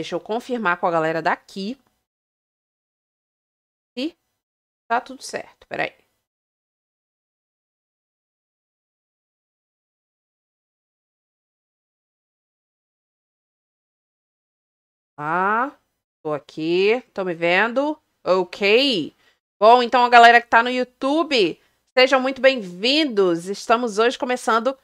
Deixa eu confirmar com a galera daqui. E tá tudo certo. Peraí. ah, Tô aqui. Estão me vendo? Ok. Bom, então a galera que tá no YouTube, sejam muito bem-vindos. Estamos hoje começando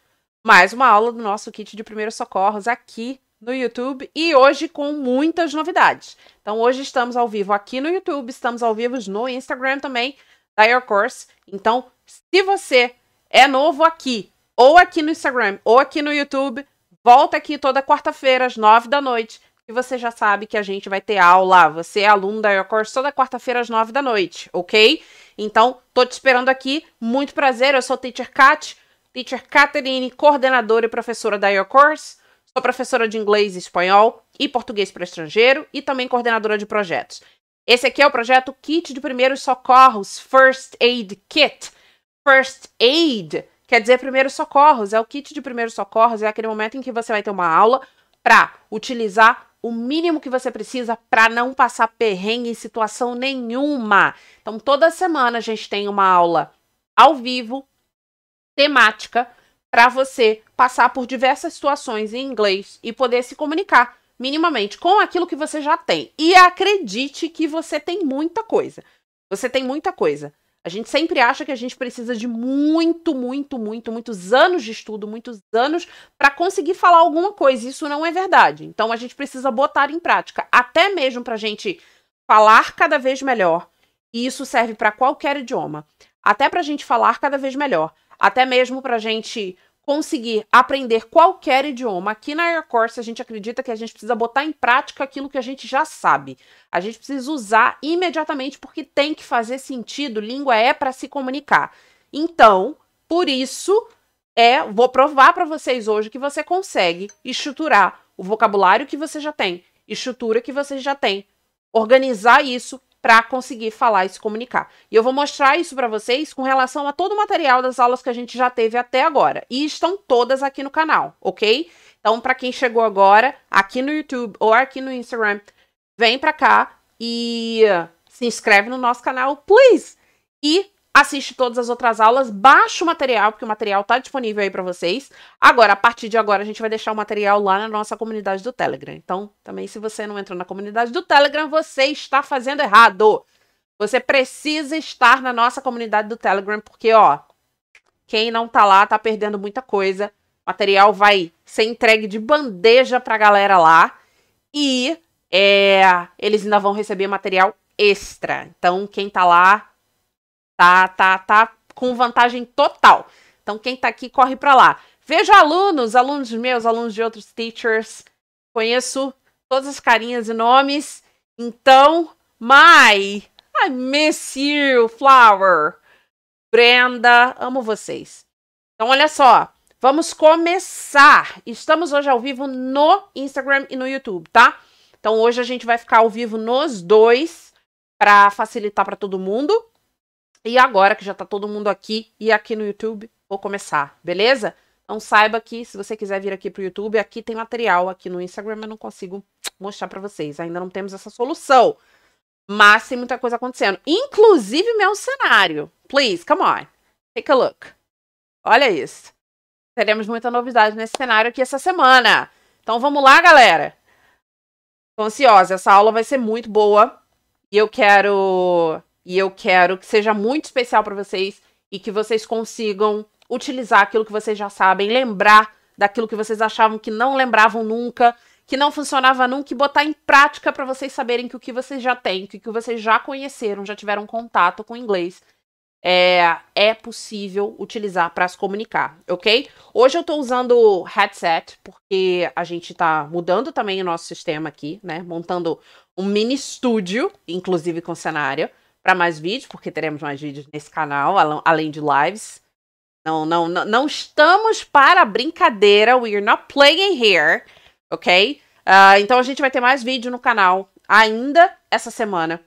mais uma aula do nosso kit de primeiros socorros aqui no YouTube e hoje com muitas novidades. Então, hoje estamos ao vivo aqui no YouTube, estamos ao vivo no Instagram também, da Your Course. Então, se você é novo aqui, ou aqui no Instagram, ou aqui no YouTube, volta aqui toda quarta-feira, às nove da noite, que você já sabe que a gente vai ter aula. Você é aluno da Your Course toda quarta-feira, às nove da noite, ok? Então, tô te esperando aqui. Muito prazer, eu sou Teacher Kat, Teacher Catherine, coordenadora e professora da Your Course. Sou professora de inglês e espanhol e português para estrangeiro e também coordenadora de projetos. Esse aqui é o projeto Kit de Primeiros Socorros, First Aid Kit. First Aid quer dizer primeiros socorros, é o kit de primeiros socorros, é aquele momento em que você vai ter uma aula para utilizar o mínimo que você precisa para não passar perrengue em situação nenhuma. Então, toda semana a gente tem uma aula ao vivo, temática, para você passar por diversas situações em inglês e poder se comunicar minimamente com aquilo que você já tem. E acredite que você tem muita coisa. Você tem muita coisa. A gente sempre acha que a gente precisa de muito, muito, muito, muitos anos de estudo, muitos anos para conseguir falar alguma coisa. Isso não é verdade. Então a gente precisa botar em prática, até mesmo para a gente falar cada vez melhor. E isso serve para qualquer idioma. Até para a gente falar cada vez melhor. Até mesmo para a gente conseguir aprender qualquer idioma, aqui na Air Course a gente acredita que a gente precisa botar em prática aquilo que a gente já sabe. A gente precisa usar imediatamente porque tem que fazer sentido, língua é para se comunicar. Então, por isso, é, vou provar para vocês hoje que você consegue estruturar o vocabulário que você já tem, estrutura que você já tem, organizar isso para conseguir falar e se comunicar. E eu vou mostrar isso para vocês com relação a todo o material das aulas que a gente já teve até agora. E estão todas aqui no canal, ok? Então, para quem chegou agora, aqui no YouTube ou aqui no Instagram, vem para cá e se inscreve no nosso canal, please! E assiste todas as outras aulas, baixa o material, porque o material tá disponível aí para vocês. Agora, a partir de agora, a gente vai deixar o material lá na nossa comunidade do Telegram. Então, também se você não entrou na comunidade do Telegram, você está fazendo errado. Você precisa estar na nossa comunidade do Telegram, porque, ó, quem não tá lá tá perdendo muita coisa. O material vai ser entregue de bandeja pra galera lá. E é, eles ainda vão receber material extra. Então, quem tá lá Tá, tá, tá com vantagem total. Então quem tá aqui corre para lá. Vejo alunos, alunos meus, alunos de outros teachers. Conheço todas as carinhas e nomes. Então, Mai, I miss you, Flower. Brenda, amo vocês. Então, olha só, vamos começar. Estamos hoje ao vivo no Instagram e no YouTube, tá? Então, hoje a gente vai ficar ao vivo nos dois para facilitar para todo mundo. E agora que já tá todo mundo aqui e aqui no YouTube, vou começar, beleza? Então saiba que se você quiser vir aqui pro YouTube, aqui tem material, aqui no Instagram eu não consigo mostrar para vocês. Ainda não temos essa solução. Mas tem muita coisa acontecendo, inclusive meu cenário. Please, come on. Take a look. Olha isso. Teremos muita novidade nesse cenário aqui essa semana. Então vamos lá, galera. Tô ansiosa, essa aula vai ser muito boa. E eu quero e eu quero que seja muito especial para vocês e que vocês consigam utilizar aquilo que vocês já sabem, lembrar daquilo que vocês achavam que não lembravam nunca, que não funcionava nunca e botar em prática para vocês saberem que o que vocês já têm, que o que vocês já conheceram, já tiveram contato com o inglês, é, é possível utilizar para se comunicar, ok? Hoje eu estou usando headset, porque a gente está mudando também o nosso sistema aqui, né? Montando um mini estúdio, inclusive com cenário para mais vídeos, porque teremos mais vídeos nesse canal, além de lives. Não, não, não, não estamos para brincadeira. We're not playing here, ok? Uh, então a gente vai ter mais vídeo no canal ainda essa semana.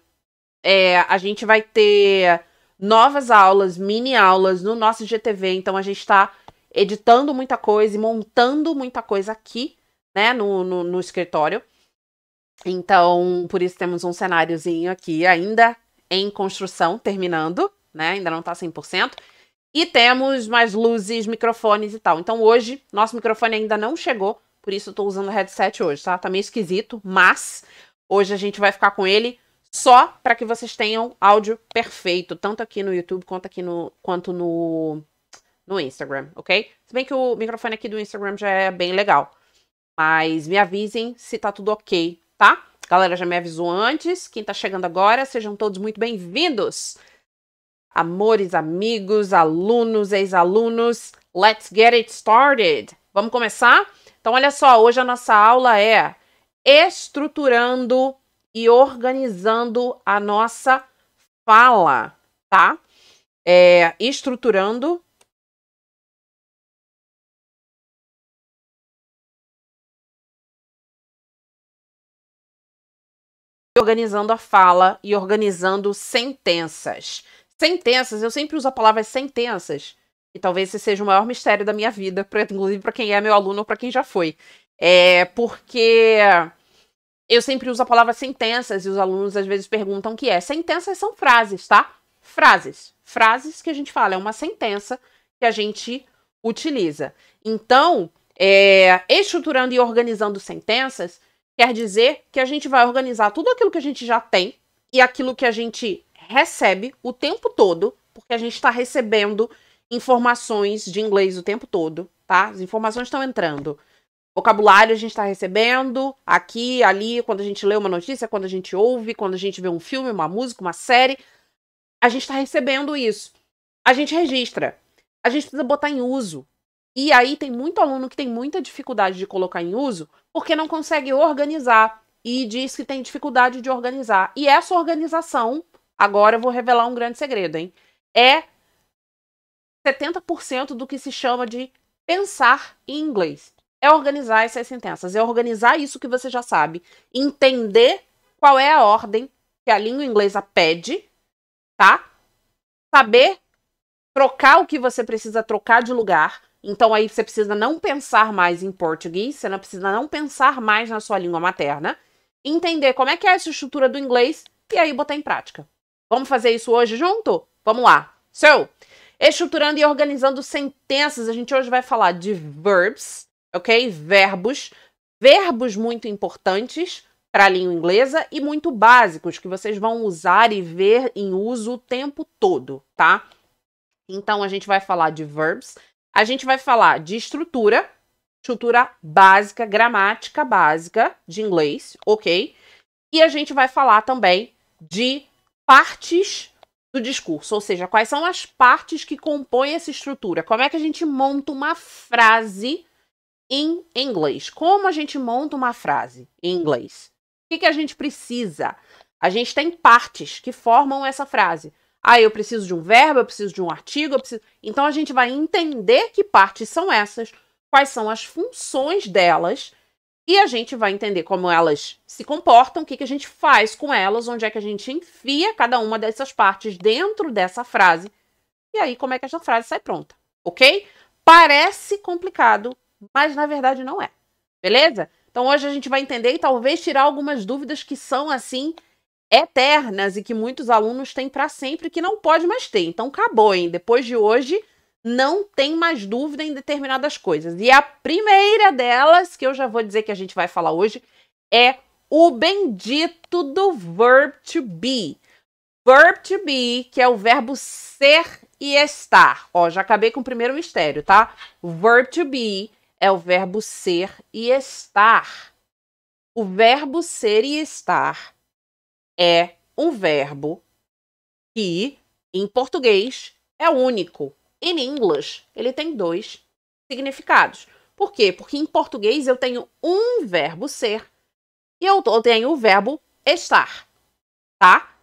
É, a gente vai ter novas aulas, mini aulas no nosso GTV. Então a gente está editando muita coisa e montando muita coisa aqui, né, no, no, no escritório. Então, por isso temos um cenáriozinho aqui ainda em construção, terminando, né? Ainda não tá 100%. E temos mais luzes, microfones e tal. Então hoje, nosso microfone ainda não chegou, por isso eu tô usando o headset hoje, tá? Tá meio esquisito, mas hoje a gente vai ficar com ele só para que vocês tenham áudio perfeito, tanto aqui no YouTube quanto aqui no quanto no no Instagram, ok? Se bem que o microfone aqui do Instagram já é bem legal. Mas me avisem se tá tudo ok, tá? galera já me avisou antes, quem tá chegando agora, sejam todos muito bem-vindos. Amores, amigos, alunos, ex-alunos, let's get it started. Vamos começar? Então, olha só, hoje a nossa aula é estruturando e organizando a nossa fala, tá? É, estruturando organizando a fala e organizando sentenças. Sentenças, eu sempre uso a palavra sentenças, e talvez esse seja o maior mistério da minha vida, inclusive para quem é meu aluno ou para quem já foi. É porque eu sempre uso a palavra sentenças e os alunos às vezes perguntam o que é. Sentenças são frases, tá? Frases. Frases que a gente fala, é uma sentença que a gente utiliza. Então, é, estruturando e organizando sentenças, Quer dizer que a gente vai organizar tudo aquilo que a gente já tem e aquilo que a gente recebe o tempo todo, porque a gente está recebendo informações de inglês o tempo todo, tá? As informações estão entrando. Vocabulário a gente está recebendo aqui, ali, quando a gente lê uma notícia, quando a gente ouve, quando a gente vê um filme, uma música, uma série. A gente está recebendo isso. A gente registra. A gente precisa botar em uso. E aí tem muito aluno que tem muita dificuldade de colocar em uso porque não consegue organizar e diz que tem dificuldade de organizar. E essa organização, agora eu vou revelar um grande segredo, hein? É 70% do que se chama de pensar em inglês. É organizar essas sentenças, é organizar isso que você já sabe, entender qual é a ordem que a língua inglesa pede, tá? Saber trocar o que você precisa trocar de lugar, então aí você precisa não pensar mais em português, você não precisa não pensar mais na sua língua materna, entender como é que é essa estrutura do inglês e aí botar em prática. Vamos fazer isso hoje junto? Vamos lá. So, estruturando e organizando sentenças, a gente hoje vai falar de verbs, ok? Verbos, verbos muito importantes para a língua inglesa e muito básicos que vocês vão usar e ver em uso o tempo todo, tá? Então a gente vai falar de verbs, a gente vai falar de estrutura, estrutura básica, gramática básica de inglês, ok? E a gente vai falar também de partes do discurso, ou seja, quais são as partes que compõem essa estrutura. Como é que a gente monta uma frase em inglês? Como a gente monta uma frase em inglês? O que, que a gente precisa? A gente tem partes que formam essa frase. Ah, eu preciso de um verbo, eu preciso de um artigo, eu preciso. Então a gente vai entender que partes são essas, quais são as funções delas, e a gente vai entender como elas se comportam, o que, que a gente faz com elas, onde é que a gente enfia cada uma dessas partes dentro dessa frase, e aí como é que essa frase sai pronta, ok? Parece complicado, mas na verdade não é, beleza? Então hoje a gente vai entender e talvez tirar algumas dúvidas que são assim eternas e que muitos alunos têm para sempre que não pode mais ter. Então acabou, hein? Depois de hoje não tem mais dúvida em determinadas coisas. E a primeira delas, que eu já vou dizer que a gente vai falar hoje, é o bendito do verb to be. Verb to be, que é o verbo ser e estar. Ó, já acabei com o primeiro mistério, tá? Verb to be é o verbo ser e estar. O verbo ser e estar é um verbo que em português é único. Em In inglês, ele tem dois significados. Por quê? Porque em português eu tenho um verbo ser e eu tenho o verbo estar, tá?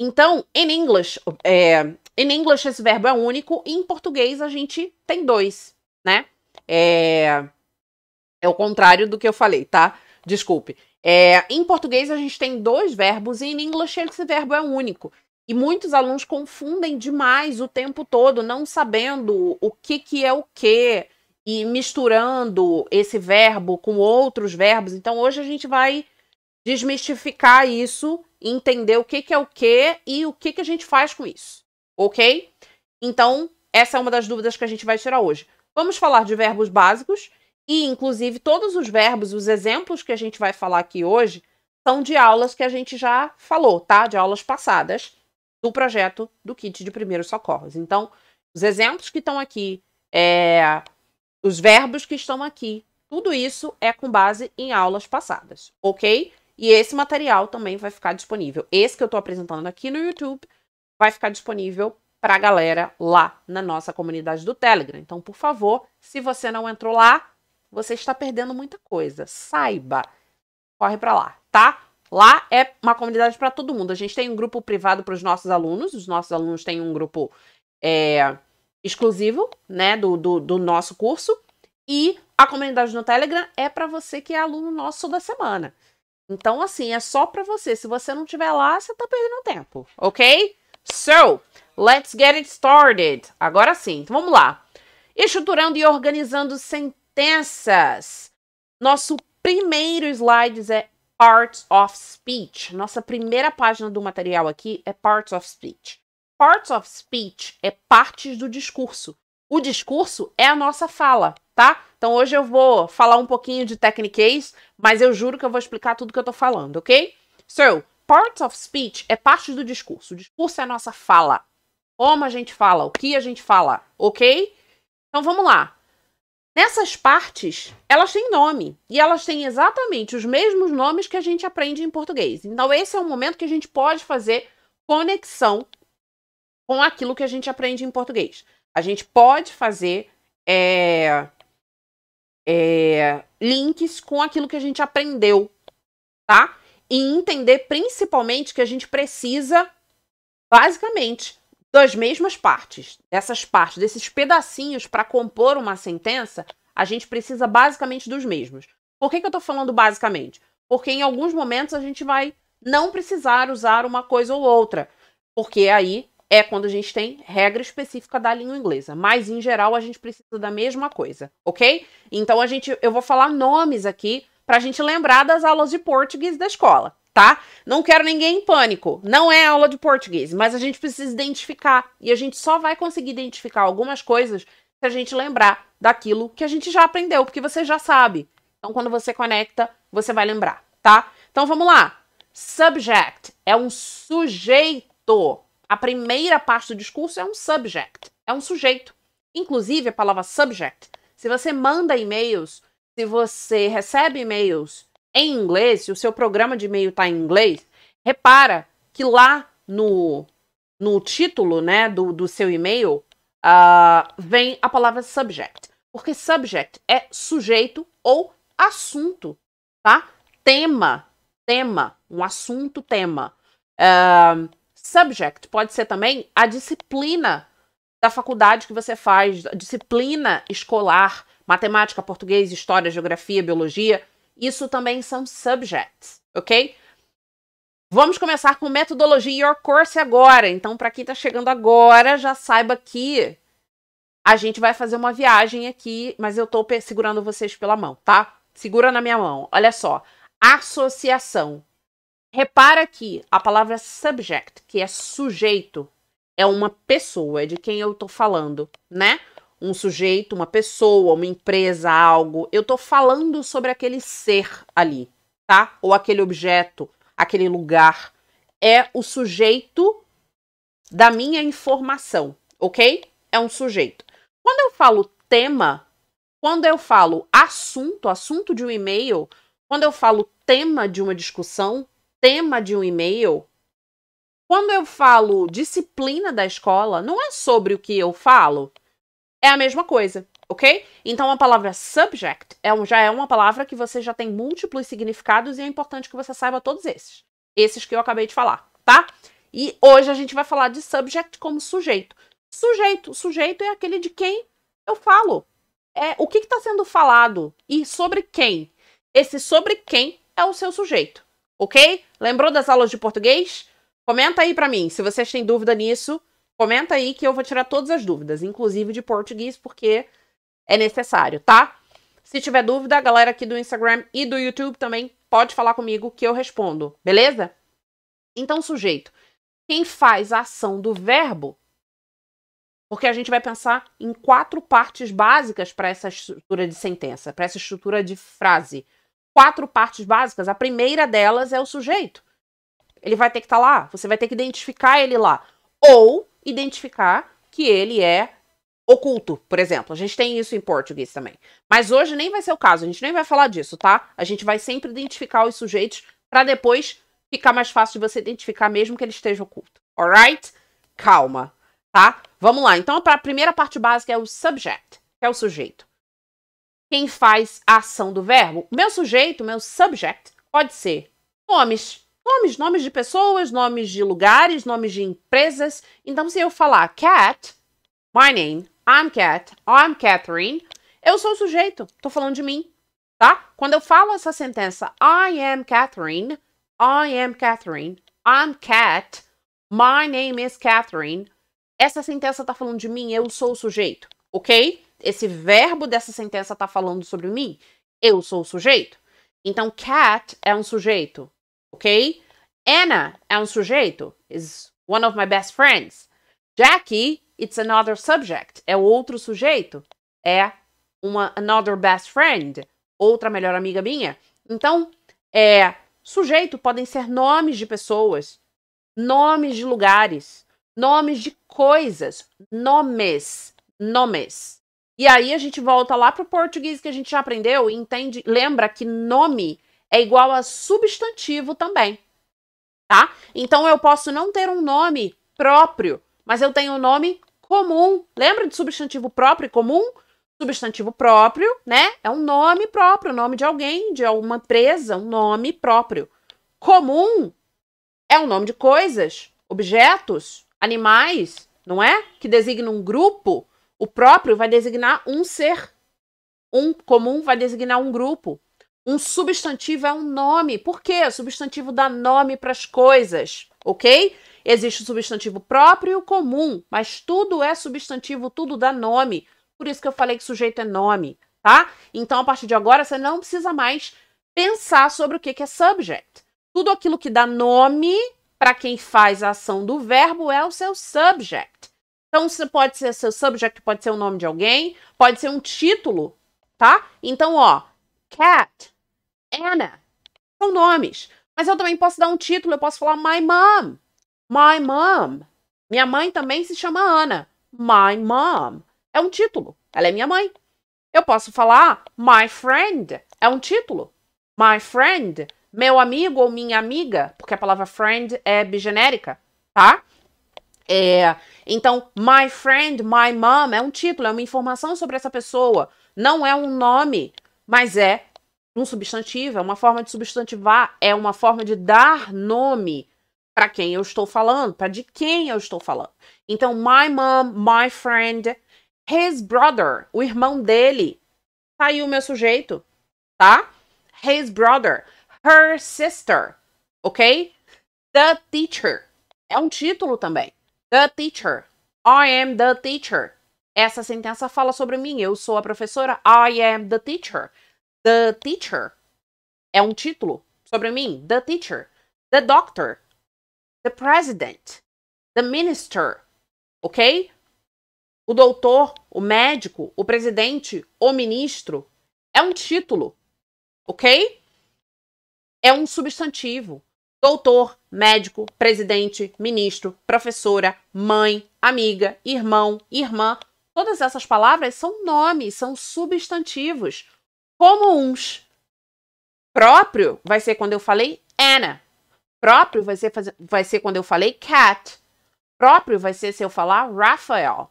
Então, em in inglês, é, em in inglês esse verbo é único e em português a gente tem dois, né? É, é o contrário do que eu falei, tá? Desculpe. É, em português, a gente tem dois verbos e em inglês esse verbo é único. E muitos alunos confundem demais o tempo todo, não sabendo o que, que é o que e misturando esse verbo com outros verbos. Então, hoje a gente vai desmistificar isso, entender o que, que é o que e o que, que a gente faz com isso, ok? Então, essa é uma das dúvidas que a gente vai tirar hoje. Vamos falar de verbos básicos e, inclusive, todos os verbos, os exemplos que a gente vai falar aqui hoje, são de aulas que a gente já falou, tá? De aulas passadas do projeto do kit de primeiros socorros. Então, os exemplos que estão aqui, é, os verbos que estão aqui, tudo isso é com base em aulas passadas, ok? E esse material também vai ficar disponível. Esse que eu estou apresentando aqui no YouTube vai ficar disponível para a galera lá na nossa comunidade do Telegram. Então, por favor, se você não entrou lá, você está perdendo muita coisa. Saiba, corre para lá, tá? Lá é uma comunidade para todo mundo. A gente tem um grupo privado para os nossos alunos. Os nossos alunos têm um grupo é, exclusivo, né, do, do, do nosso curso. E a comunidade no Telegram é para você que é aluno nosso da semana. Então, assim, é só para você. Se você não tiver lá, você tá perdendo tempo, ok? So, let's get it started. Agora sim, então vamos lá. Estruturando e organizando sem sentenças. Nosso primeiro slide é Parts of Speech. Nossa primeira página do material aqui é Parts of Speech. Parts of Speech é partes do discurso. O discurso é a nossa fala, tá? Então hoje eu vou falar um pouquinho de techniques, mas eu juro que eu vou explicar tudo que eu tô falando, ok? So, parts of speech é partes do discurso. O discurso é a nossa fala. Como a gente fala, o que a gente fala, ok? Então vamos lá nessas partes, elas têm nome e elas têm exatamente os mesmos nomes que a gente aprende em português. Então, esse é o momento que a gente pode fazer conexão com aquilo que a gente aprende em português. A gente pode fazer é, é, links com aquilo que a gente aprendeu, tá? E entender principalmente que a gente precisa, basicamente, das mesmas partes, dessas partes, desses pedacinhos para compor uma sentença, a gente precisa basicamente dos mesmos. Por que, que eu estou falando basicamente? Porque em alguns momentos a gente vai não precisar usar uma coisa ou outra, porque aí é quando a gente tem regra específica da língua inglesa. Mas em geral a gente precisa da mesma coisa, ok? Então a gente, eu vou falar nomes aqui para a gente lembrar das aulas de português da escola tá? Não quero ninguém em pânico. Não é aula de português, mas a gente precisa identificar. E a gente só vai conseguir identificar algumas coisas se a gente lembrar daquilo que a gente já aprendeu, porque você já sabe. Então, quando você conecta, você vai lembrar, tá? Então, vamos lá. Subject é um sujeito. A primeira parte do discurso é um subject, é um sujeito. Inclusive, a palavra subject, se você manda e-mails, se você recebe e-mails em inglês, se o seu programa de e-mail está em inglês, repara que lá no, no título né, do, do seu e-mail uh, vem a palavra subject. Porque subject é sujeito ou assunto, tá? Tema, tema, um assunto, tema. Uh, subject pode ser também a disciplina da faculdade que você faz, disciplina escolar, matemática, português, história, geografia, biologia. Isso também são subjects, ok? Vamos começar com metodologia Your Course agora. Então, para quem está chegando agora, já saiba que a gente vai fazer uma viagem aqui, mas eu estou segurando vocês pela mão, tá? Segura na minha mão. Olha só. Associação. Repara que a palavra subject, que é sujeito, é uma pessoa, é de quem eu estou falando, né? um sujeito, uma pessoa, uma empresa, algo. Eu estou falando sobre aquele ser ali, tá? Ou aquele objeto, aquele lugar. É o sujeito da minha informação, ok? É um sujeito. Quando eu falo tema, quando eu falo assunto, assunto de um e-mail, quando eu falo tema de uma discussão, tema de um e-mail, quando eu falo disciplina da escola, não é sobre o que eu falo, é a mesma coisa, ok? Então a palavra subject é um, já é uma palavra que você já tem múltiplos significados e é importante que você saiba todos esses. Esses que eu acabei de falar, tá? E hoje a gente vai falar de subject como sujeito. Sujeito, sujeito é aquele de quem eu falo. É o que está sendo falado e sobre quem. Esse sobre quem é o seu sujeito, ok? Lembrou das aulas de português? Comenta aí para mim se vocês têm dúvida nisso. Comenta aí que eu vou tirar todas as dúvidas, inclusive de português, porque é necessário, tá? Se tiver dúvida, a galera aqui do Instagram e do YouTube também pode falar comigo que eu respondo, beleza? Então, sujeito, quem faz a ação do verbo, porque a gente vai pensar em quatro partes básicas para essa estrutura de sentença, para essa estrutura de frase. Quatro partes básicas, a primeira delas é o sujeito. Ele vai ter que estar tá lá, você vai ter que identificar ele lá. Ou identificar que ele é oculto, por exemplo. A gente tem isso em português também. Mas hoje nem vai ser o caso, a gente nem vai falar disso, tá? A gente vai sempre identificar os sujeitos para depois ficar mais fácil de você identificar mesmo que ele esteja oculto. Alright? Calma, tá? Vamos lá. Então, a primeira parte básica é o subject, que é o sujeito. Quem faz a ação do verbo? Meu sujeito, meu subject, pode ser nomes, nomes, nomes de pessoas, nomes de lugares, nomes de empresas. Então, se eu falar Cat, my name, I'm Cat, I'm Catherine, eu sou o sujeito, tô falando de mim, tá? Quando eu falo essa sentença, I am Catherine, I am Catherine, I'm Cat, my name is Catherine, essa sentença tá falando de mim, eu sou o sujeito, ok? Esse verbo dessa sentença tá falando sobre mim, eu sou o sujeito. Então, cat é um sujeito, ok? Anna é um sujeito, is one of my best friends. Jackie, it's another subject, é outro sujeito, é uma another best friend, outra melhor amiga minha. Então, é, sujeito podem ser nomes de pessoas, nomes de lugares, nomes de coisas, nomes, nomes. E aí a gente volta lá para o português que a gente já aprendeu e entende, lembra que nome é igual a substantivo também, tá? Então eu posso não ter um nome próprio, mas eu tenho um nome comum. Lembra de substantivo próprio e comum? Substantivo próprio, né? É um nome próprio, nome de alguém, de alguma empresa, um nome próprio. Comum é um nome de coisas, objetos, animais, não é? Que designa um grupo. O próprio vai designar um ser. Um comum vai designar um grupo. Um substantivo é um nome. Por quê? O substantivo dá nome para as coisas, ok? Existe o substantivo próprio e o comum, mas tudo é substantivo, tudo dá nome. Por isso que eu falei que sujeito é nome, tá? Então, a partir de agora, você não precisa mais pensar sobre o que é subject. Tudo aquilo que dá nome para quem faz a ação do verbo é o seu subject. Então, você pode ser seu subject, pode ser o nome de alguém, pode ser um título, tá? Então, ó, cat Anna. São nomes. Mas eu também posso dar um título, eu posso falar my mom. My mom. Minha mãe também se chama Ana. My mom. É um título. Ela é minha mãe. Eu posso falar my friend. É um título. My friend. Meu amigo ou minha amiga, porque a palavra friend é bigenérica, tá? É, então, my friend, my mom é um título, é uma informação sobre essa pessoa. Não é um nome, mas é um substantivo, é uma forma de substantivar, é uma forma de dar nome para quem eu estou falando, para de quem eu estou falando. Então, my mom, my friend, his brother, o irmão dele. Tá aí o meu sujeito, tá? His brother, her sister, ok? The teacher. É um título também. The teacher. I am the teacher. Essa sentença fala sobre mim. Eu sou a professora. I am the teacher. The Teacher. É um título sobre mim. The Teacher. The Doctor. The President. The Minister. Ok? O doutor, o médico, o presidente, o ministro. É um título. Ok? É um substantivo. Doutor, médico, presidente, ministro, professora, mãe, amiga, irmão, irmã. Todas essas palavras são nomes, são substantivos comuns. Próprio vai ser quando eu falei Anna. Próprio vai ser, vai ser quando eu falei cat. Próprio vai ser se eu falar Raphael.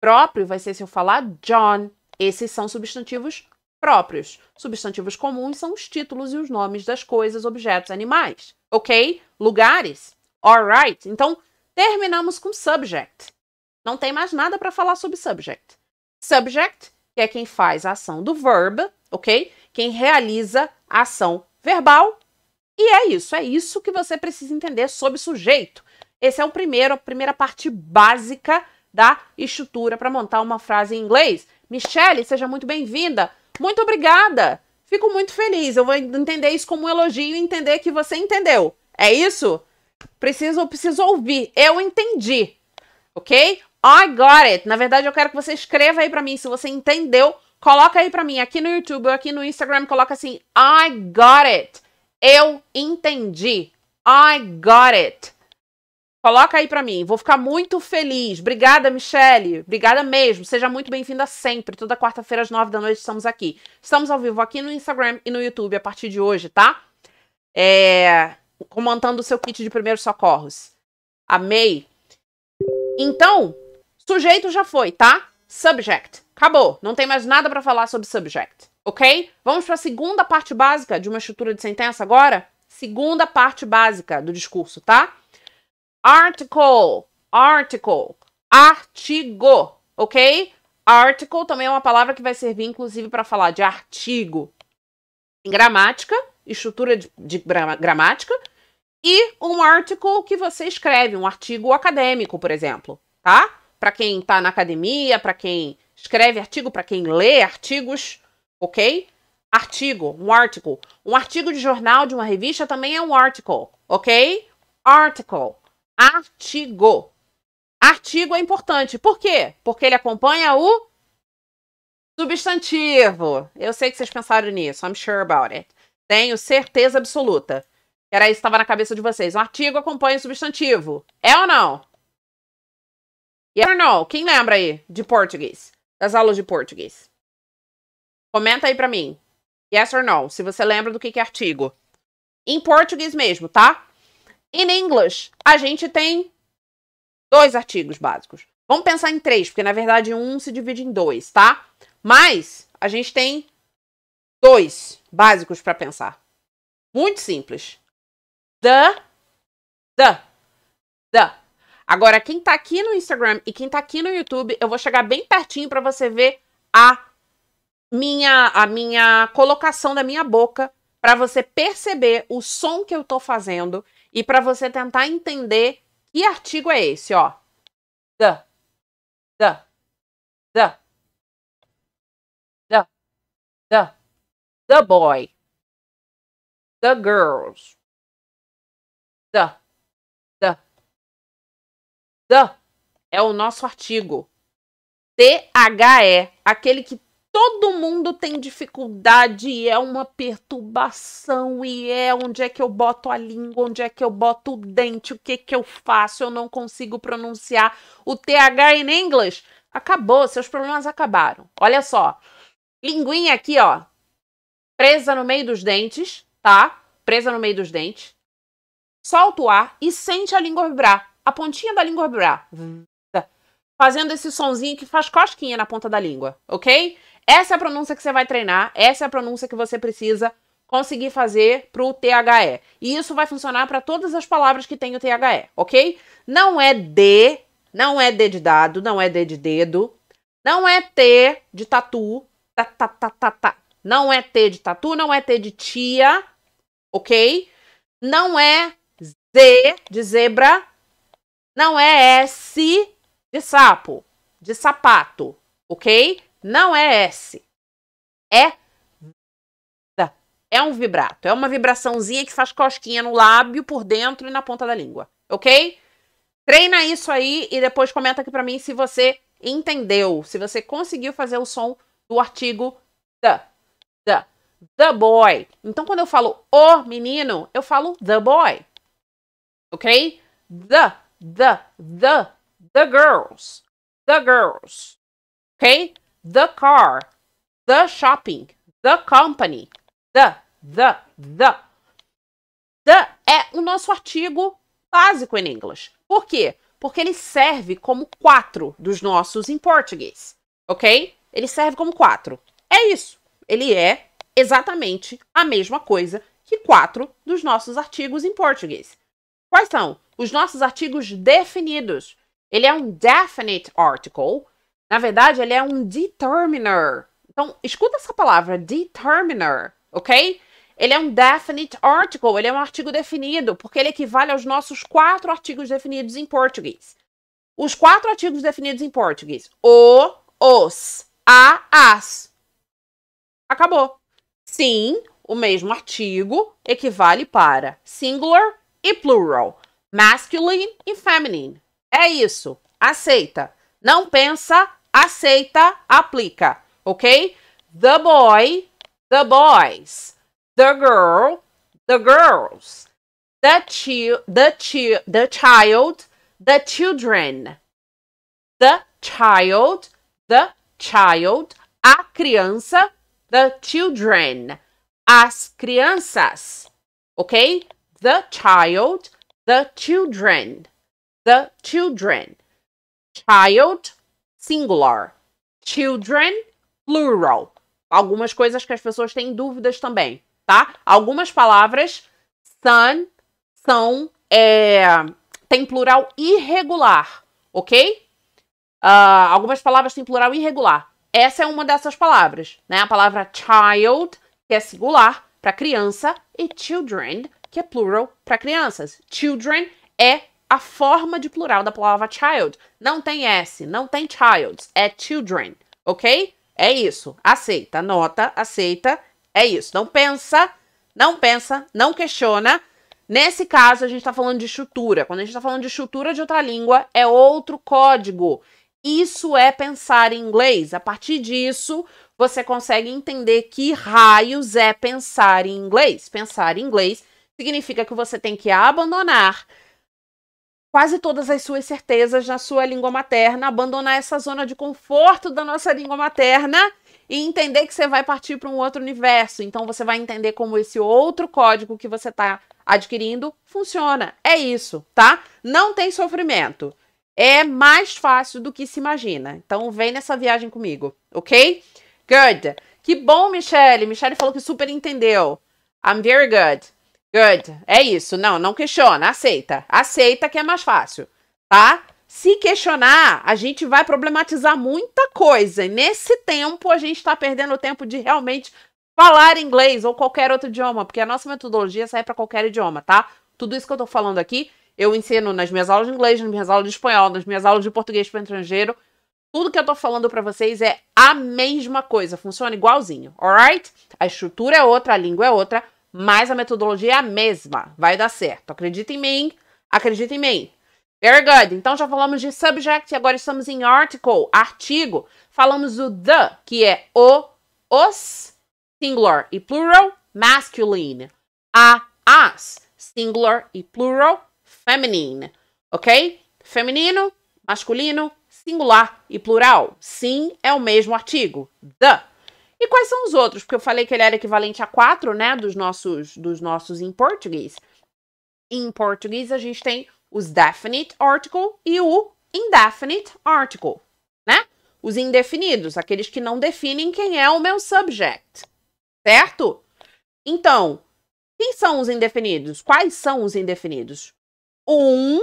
Próprio vai ser se eu falar John. Esses são substantivos próprios. Substantivos comuns são os títulos e os nomes das coisas, objetos, animais. Ok? Lugares. Alright. Então, terminamos com subject. Não tem mais nada para falar sobre subject. Subject, que é quem faz a ação do verbo, ok? Quem realiza a ação verbal. E é isso, é isso que você precisa entender sobre sujeito. Esse é o primeiro, a primeira parte básica da estrutura para montar uma frase em inglês. Michelle, seja muito bem-vinda. Muito obrigada. Fico muito feliz. Eu vou entender isso como um elogio e entender que você entendeu. É isso? Preciso, preciso ouvir. Eu entendi. OK? I got it. Na verdade, eu quero que você escreva aí para mim se você entendeu Coloca aí para mim aqui no YouTube ou aqui no Instagram, coloca assim: I got it. Eu entendi. I got it. Coloca aí para mim. Vou ficar muito feliz. Obrigada, Michele. Obrigada mesmo. Seja muito bem-vinda sempre. Toda quarta-feira às nove da noite estamos aqui. Estamos ao vivo aqui no Instagram e no YouTube a partir de hoje, tá? É... Comandando o seu kit de primeiros socorros. Amei. Então, sujeito já foi, tá? Subject. Acabou. Não tem mais nada para falar sobre subject. Ok? Vamos para a segunda parte básica de uma estrutura de sentença agora? Segunda parte básica do discurso, tá? Article. Article. Artigo. Ok? Article também é uma palavra que vai servir, inclusive, para falar de artigo em gramática, estrutura de, de gramática, e um article que você escreve, um artigo acadêmico, por exemplo, tá? para quem está na academia, para quem escreve artigo, para quem lê artigos, ok? Artigo, um article. Um artigo de jornal, de uma revista, também é um article, ok? Article. Artigo. Artigo é importante. Por quê? Porque ele acompanha o substantivo. Eu sei que vocês pensaram nisso. I'm sure about it. Tenho certeza absoluta. Era isso que estava na cabeça de vocês. Um artigo acompanha o substantivo. É ou não? Yeah or no? Quem lembra aí de português? Das aulas de português? Comenta aí pra mim. Yes or no? Se você lembra do que, que é artigo. Em português mesmo, tá? In English, a gente tem dois artigos básicos. Vamos pensar em três, porque na verdade um se divide em dois, tá? Mas a gente tem dois básicos para pensar. Muito simples. The, the, the. Agora, quem tá aqui no Instagram e quem tá aqui no YouTube, eu vou chegar bem pertinho para você ver a minha a minha colocação da minha boca para você perceber o som que eu tô fazendo e para você tentar entender que artigo é esse, ó. the the the the the boy the girls the The é o nosso artigo. THE, aquele que todo mundo tem dificuldade e é uma perturbação e é onde é que eu boto a língua, onde é que eu boto o dente, o que que eu faço, eu não consigo pronunciar o TH em in inglês. Acabou, seus problemas acabaram. Olha só. Linguinha aqui, ó. Presa no meio dos dentes, tá? Presa no meio dos dentes. Solta o ar e sente a língua vibrar a pontinha da língua brá, fazendo esse sonzinho que faz cosquinha na ponta da língua, ok? Essa é a pronúncia que você vai treinar, essa é a pronúncia que você precisa conseguir fazer para o THE. E isso vai funcionar para todas as palavras que tem o THE, ok? Não é D, não é D de dado, não é D de dedo, não é T de tatu, ta, ta, ta, ta, ta. não é T de tatu, não é T de tia, ok? Não é Z de zebra, não é S de sapo, de sapato, ok? Não é S. É é um vibrato, é uma vibraçãozinha que faz cosquinha no lábio, por dentro e na ponta da língua, ok? Treina isso aí e depois comenta aqui para mim se você entendeu, se você conseguiu fazer o som do artigo the, the, the boy. Então, quando eu falo o menino, eu falo the boy, ok? The the, the, the girls, the girls. Okay? The car, the shopping, the company, the, the, the. The é o nosso artigo básico em inglês. Por quê? Porque ele serve como quatro dos nossos em português. Ok? Ele serve como quatro. É isso. Ele é exatamente a mesma coisa que quatro dos nossos artigos em português. Quais são? os nossos artigos definidos. Ele é um definite article. Na verdade, ele é um determiner. Então, escuta essa palavra, determiner, ok? Ele é um definite article, ele é um artigo definido, porque ele equivale aos nossos quatro artigos definidos em português. Os quatro artigos definidos em português: o, os, a, as. Acabou. Sim, o mesmo artigo equivale para singular e plural masculine e feminine. É isso. Aceita. Não pensa, aceita, aplica, ok? The boy, the boys. The girl, the girls. The, chi the, chi the child, the children. The child, the child. A criança, the children. As crianças, ok? The child, the children, the children. Child, singular. Children, plural. Algumas coisas que as pessoas têm dúvidas também, tá? Algumas palavras son são é, tem plural irregular, ok? Uh, algumas palavras têm plural irregular. Essa é uma dessas palavras, né? A palavra child, que é singular, para criança, e children, que é plural para crianças. Children é a forma de plural da palavra child. Não tem S, não tem childs, é children, ok? É isso. Aceita, nota, aceita. É isso. Não pensa, não pensa, não questiona. Nesse caso, a gente está falando de estrutura. Quando a gente está falando de estrutura de outra língua, é outro código. Isso é pensar em inglês. A partir disso, você consegue entender que raios é pensar em inglês. Pensar em inglês significa que você tem que abandonar quase todas as suas certezas na sua língua materna, abandonar essa zona de conforto da nossa língua materna e entender que você vai partir para um outro universo. Então você vai entender como esse outro código que você está adquirindo funciona. É isso, tá? Não tem sofrimento. É mais fácil do que se imagina. Então vem nessa viagem comigo, ok? Good. Que bom, Michelle. Michelle falou que super entendeu. I'm very good. Good. É isso. Não, não questiona. Aceita. Aceita que é mais fácil. Tá? Se questionar, a gente vai problematizar muita coisa. E nesse tempo, a gente está perdendo tempo de realmente falar inglês ou qualquer outro idioma, porque a nossa metodologia sai para qualquer idioma, tá? Tudo isso que eu estou falando aqui, eu ensino nas minhas aulas de inglês, nas minhas aulas de espanhol, nas minhas aulas de português para estrangeiro. Tudo que eu estou falando para vocês é a mesma coisa, funciona igualzinho, alright? A estrutura é outra, a língua é outra, mas a metodologia é a mesma. Vai dar certo. Acredita em mim, acredita em mim. Very good. Então já falamos de subject e agora estamos em article, artigo. Falamos do the, que é o, os, singular e plural, masculine. A, as, singular e plural, feminine. Ok? Feminino, masculino, singular e plural. Sim é o mesmo artigo. The. E quais são os outros? Porque eu falei que ele era equivalente a quatro, né, dos nossos, dos nossos em português. Em português a gente tem os definite article e o indefinite article, né? Os indefinidos, aqueles que não definem quem é o meu subject, certo? Então, quem são os indefinidos? Quais são os indefinidos? Um,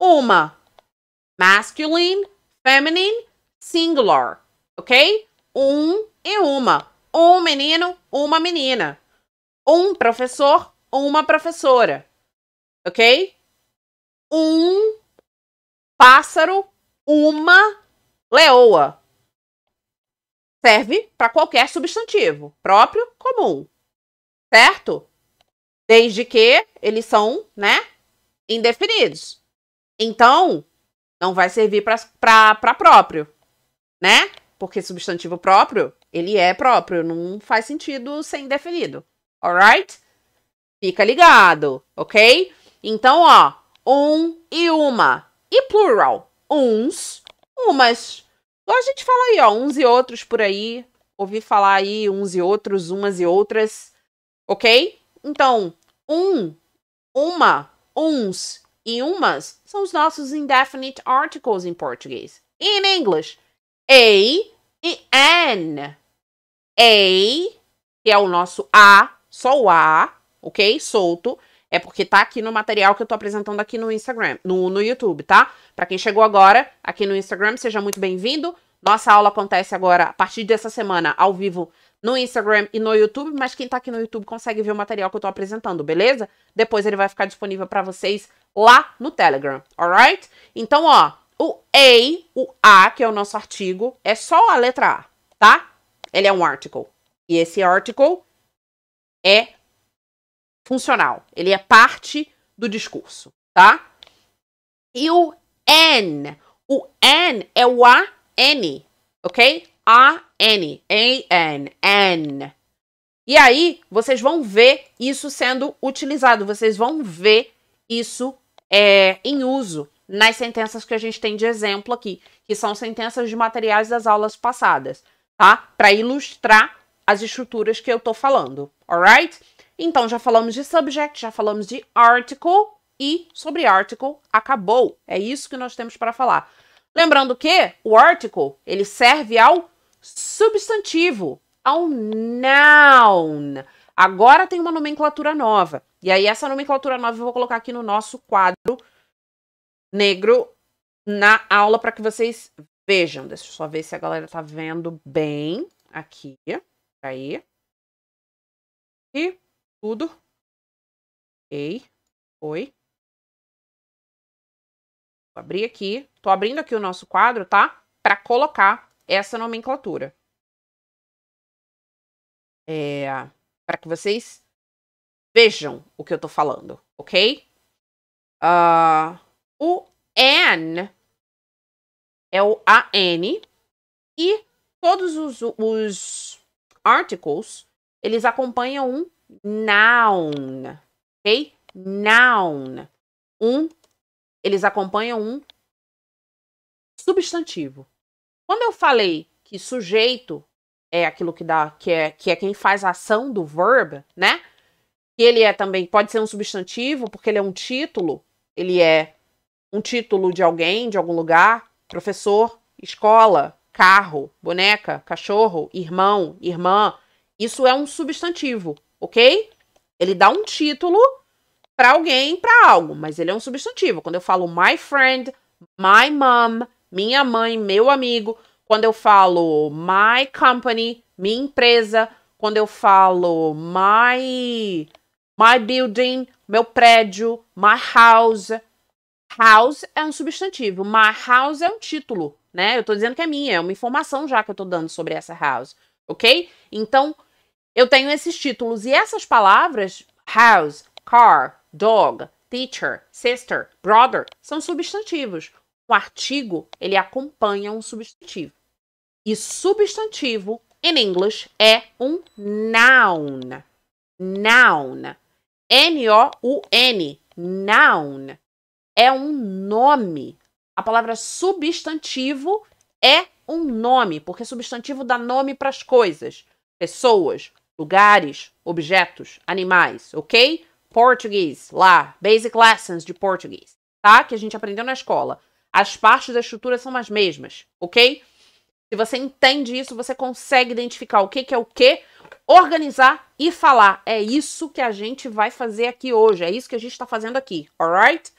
uma, masculine, feminine, singular ok? Um e uma. Um menino, uma menina. Um professor, uma professora. Ok? Um pássaro, uma leoa. Serve para qualquer substantivo, próprio, comum. Certo? Desde que eles são, né, indefinidos. Então, não vai servir para próprio, né? Porque substantivo próprio, ele é próprio, não faz sentido ser indefinido. Alright? Fica ligado, ok? Então, ó, um e uma. E plural, uns, umas. Então a gente fala aí, ó, uns e outros por aí. Ouvi falar aí uns e outros, umas e outras, ok? Então, um, uma, uns e umas são os nossos indefinite articles em português. In em inglês, a e N. A, que é o nosso A, só o A, ok? Solto. É porque tá aqui no material que eu tô apresentando aqui no Instagram, no, no YouTube, tá? Para quem chegou agora aqui no Instagram, seja muito bem-vindo. Nossa aula acontece agora, a partir dessa semana, ao vivo no Instagram e no YouTube, mas quem tá aqui no YouTube consegue ver o material que eu tô apresentando, beleza? Depois ele vai ficar disponível para vocês lá no Telegram, alright? Então, ó, o A, o A, que é o nosso artigo, é só a letra A, tá? Ele é um article. E esse article é funcional. Ele é parte do discurso, tá? E o N, o N é o A-N, ok? A-N, A-N, N. E aí, vocês vão ver isso sendo utilizado, vocês vão ver isso é, em uso nas sentenças que a gente tem de exemplo aqui, que são sentenças de materiais das aulas passadas, tá? Para ilustrar as estruturas que eu tô falando, alright? Então já falamos de subject, já falamos de article e sobre article acabou. É isso que nós temos para falar. Lembrando que o article, ele serve ao substantivo, ao noun. Agora tem uma nomenclatura nova. E aí essa nomenclatura nova eu vou colocar aqui no nosso quadro negro na aula para que vocês vejam. Deixa eu só ver se a galera tá vendo bem aqui. Aí. E tudo. Ok. Foi. Vou abrir aqui. Tô abrindo aqui o nosso quadro, tá? Para colocar essa nomenclatura. É, para que vocês vejam o que eu tô falando, ok? Ah. Uh... O an é o an e todos os, os articles eles acompanham um noun, ok? Noun. Um, eles acompanham um substantivo. Quando eu falei que sujeito é aquilo que dá, que é, que é quem faz a ação do verbo, né? Que ele é também, pode ser um substantivo, porque ele é um título, ele é um título de alguém, de algum lugar, professor, escola, carro, boneca, cachorro, irmão, irmã. Isso é um substantivo, ok? Ele dá um título para alguém, para algo, mas ele é um substantivo. Quando eu falo my friend, my mom, minha mãe, meu amigo, quando eu falo my company, minha empresa, quando eu falo my my building, meu prédio, my house, House é um substantivo, my house é um título, né? Eu tô dizendo que é minha, é uma informação já que eu tô dando sobre essa house, ok? Então, eu tenho esses títulos e essas palavras, house, car, dog, teacher, sister, brother, são substantivos. O artigo, ele acompanha um substantivo. E substantivo, em inglês, é um noun. Noun. N-O-U-N. Noun é um nome. A palavra substantivo é um nome, porque substantivo dá nome para as coisas, pessoas, lugares, objetos, animais, ok? Português, lá, Basic Lessons de Português, tá? Que a gente aprendeu na escola. As partes da estrutura são as mesmas, ok? Se você entende isso, você consegue identificar o que, que é o que, organizar e falar. É isso que a gente vai fazer aqui hoje, é isso que a gente está fazendo aqui, alright?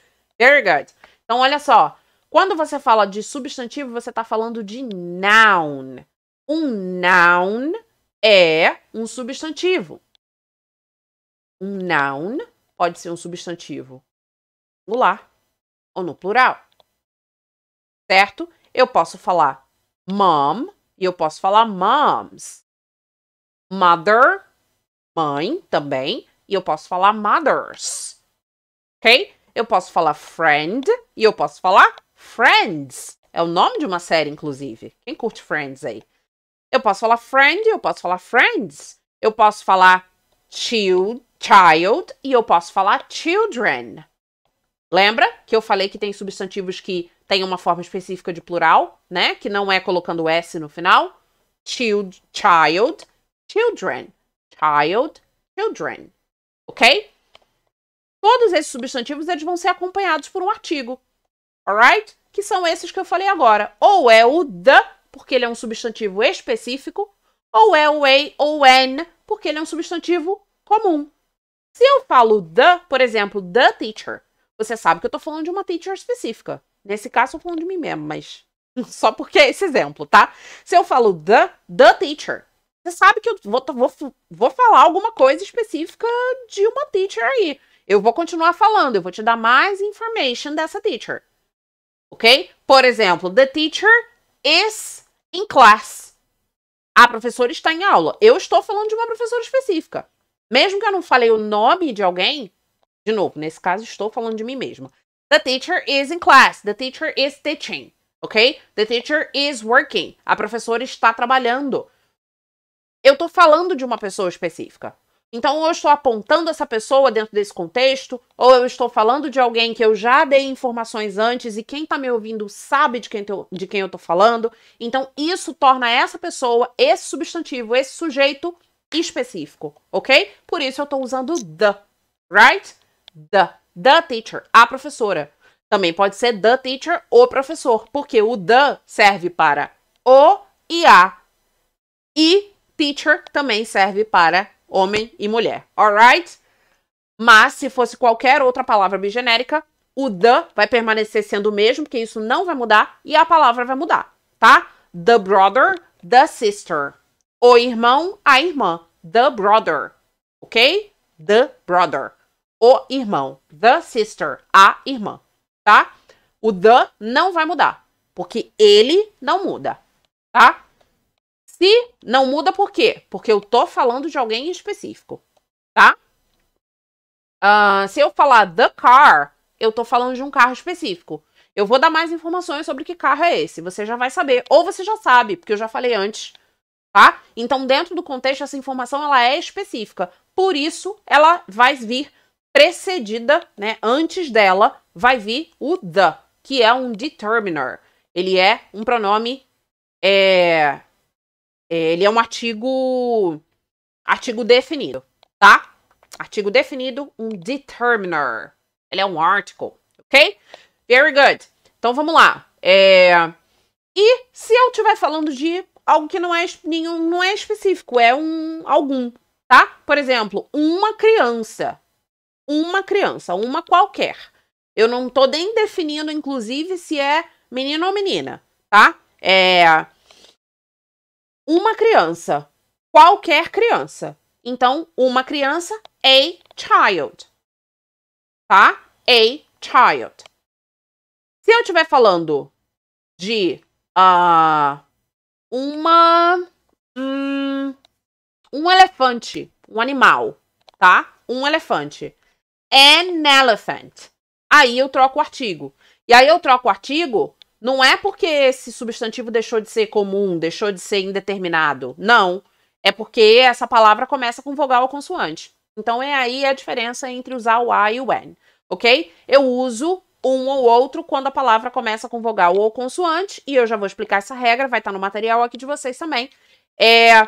Very good. Então, olha só. Quando você fala de substantivo, você está falando de noun. Um noun é um substantivo. Um noun pode ser um substantivo singular ou no plural. Certo? Eu posso falar mom e eu posso falar moms. Mother, mãe também, e eu posso falar mothers. OK? Eu posso falar friend e eu posso falar friends. É o nome de uma série, inclusive. Quem curte Friends aí? Eu posso falar friend, eu posso falar friends. Eu posso falar child, child e eu posso falar children. Lembra que eu falei que tem substantivos que têm uma forma específica de plural, né? Que não é colocando S no final. Child, child, children. Child, children. Ok? Todos esses substantivos eles vão ser acompanhados por um artigo, alright? Que são esses que eu falei agora. Ou é o the, porque ele é um substantivo específico, ou é o a ou an, porque ele é um substantivo comum. Se eu falo the, por exemplo, the teacher, você sabe que eu estou falando de uma teacher específica. Nesse caso, eu tô falando de mim mesmo, mas só porque é esse exemplo, tá? Se eu falo the, the teacher, você sabe que eu vou, vou, vou falar alguma coisa específica de uma teacher aí. Eu vou continuar falando, eu vou te dar mais information dessa teacher. Ok? Por exemplo, the teacher is in class. A professora está em aula. Eu estou falando de uma professora específica. Mesmo que eu não falei o nome de alguém, de novo, nesse caso estou falando de mim mesma. The teacher is in class. The teacher is teaching. Ok? The teacher is working. A professora está trabalhando. Eu estou falando de uma pessoa específica. Então, ou eu estou apontando essa pessoa dentro desse contexto, ou eu estou falando de alguém que eu já dei informações antes e quem está me ouvindo sabe de quem, de quem eu estou falando. Então, isso torna essa pessoa, esse substantivo, esse sujeito específico, ok? Por isso eu estou usando the, right? The, the teacher, a professora. Também pode ser the teacher, o professor, porque o the serve para o e a. E teacher também serve para homem e mulher, alright? Mas se fosse qualquer outra palavra bigenérica, o the vai permanecer sendo o mesmo, porque isso não vai mudar e a palavra vai mudar, tá? The brother, the sister. O irmão, a irmã. The brother, ok? The brother. O irmão. The sister, a irmã, tá? O the não vai mudar, porque ele não muda, tá? Se não muda, por quê? Porque eu tô falando de alguém específico, tá? Uh, se eu falar the car, eu tô falando de um carro específico. Eu vou dar mais informações sobre que carro é esse. Você já vai saber. Ou você já sabe, porque eu já falei antes, tá? Então, dentro do contexto, essa informação ela é específica. Por isso, ela vai vir precedida, né? Antes dela, vai vir o the, que é um determiner. Ele é um pronome é, ele é um artigo. Artigo definido, tá? Artigo definido, um determiner. Ele é um article, ok? Very good. Então vamos lá. É... E se eu estiver falando de algo que não é, nenhum, não é específico, é um algum, tá? Por exemplo, uma criança. Uma criança, uma qualquer. Eu não tô nem definindo, inclusive, se é menino ou menina, tá? É, uma criança. Qualquer criança. Então, uma criança, a child. Tá? A child. Se eu estiver falando de uh, uma. Um, um elefante, um animal, tá? Um elefante. An elephant. Aí eu troco o artigo. E aí eu troco o artigo não é porque esse substantivo deixou de ser comum, deixou de ser indeterminado. Não. É porque essa palavra começa com vogal ou consoante. Então é aí a diferença entre usar o a e o N, ok? Eu uso um ou outro quando a palavra começa com vogal ou consoante, e eu já vou explicar essa regra, vai estar tá no material aqui de vocês também. É,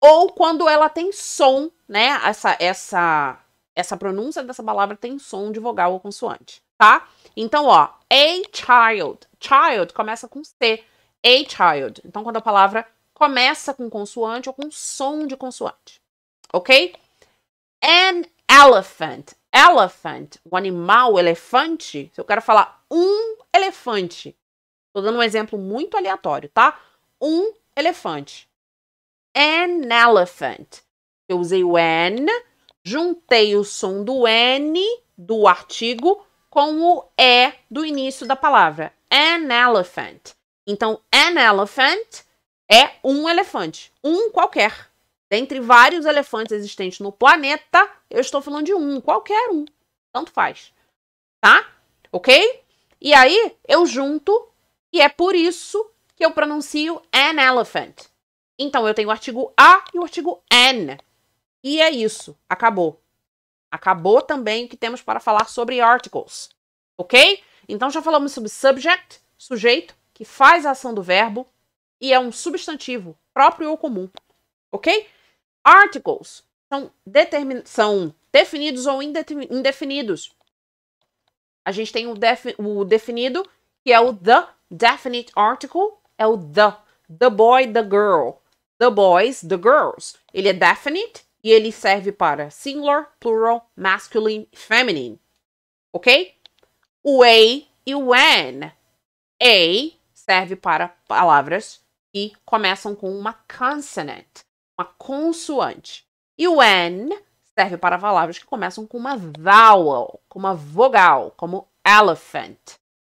ou quando ela tem som, né? Essa, essa, essa pronúncia dessa palavra tem som de vogal ou consoante tá? Então, ó, a child. Child começa com C. A child. Então, quando a palavra começa com consoante ou com som de consoante. Ok? An elephant. Elephant. O animal, o elefante. Se eu quero falar um elefante. Tô dando um exemplo muito aleatório, tá? Um elefante. An elephant. Eu usei o an, juntei o som do N do artigo com o E do início da palavra. An elephant. Então, an elephant é um elefante. Um qualquer. Dentre vários elefantes existentes no planeta, eu estou falando de um, qualquer um. Tanto faz. Tá? Ok? E aí, eu junto, e é por isso que eu pronuncio an elephant. Então, eu tenho o artigo a e o artigo an. E é isso. Acabou. Acabou também o que temos para falar sobre articles, ok? Então já falamos sobre subject, sujeito, que faz a ação do verbo e é um substantivo próprio ou comum, ok? Articles são, são definidos ou indefinidos. A gente tem o, defi o definido, que é o the definite article, é o the. The boy, the girl. The boys, the girls. Ele é definite e ele serve para singular, plural, masculine, feminine. Ok? O a e o when. A serve para palavras que começam com uma consonant, uma consoante. E o when serve para palavras que começam com uma vowel, com uma vogal, como elephant,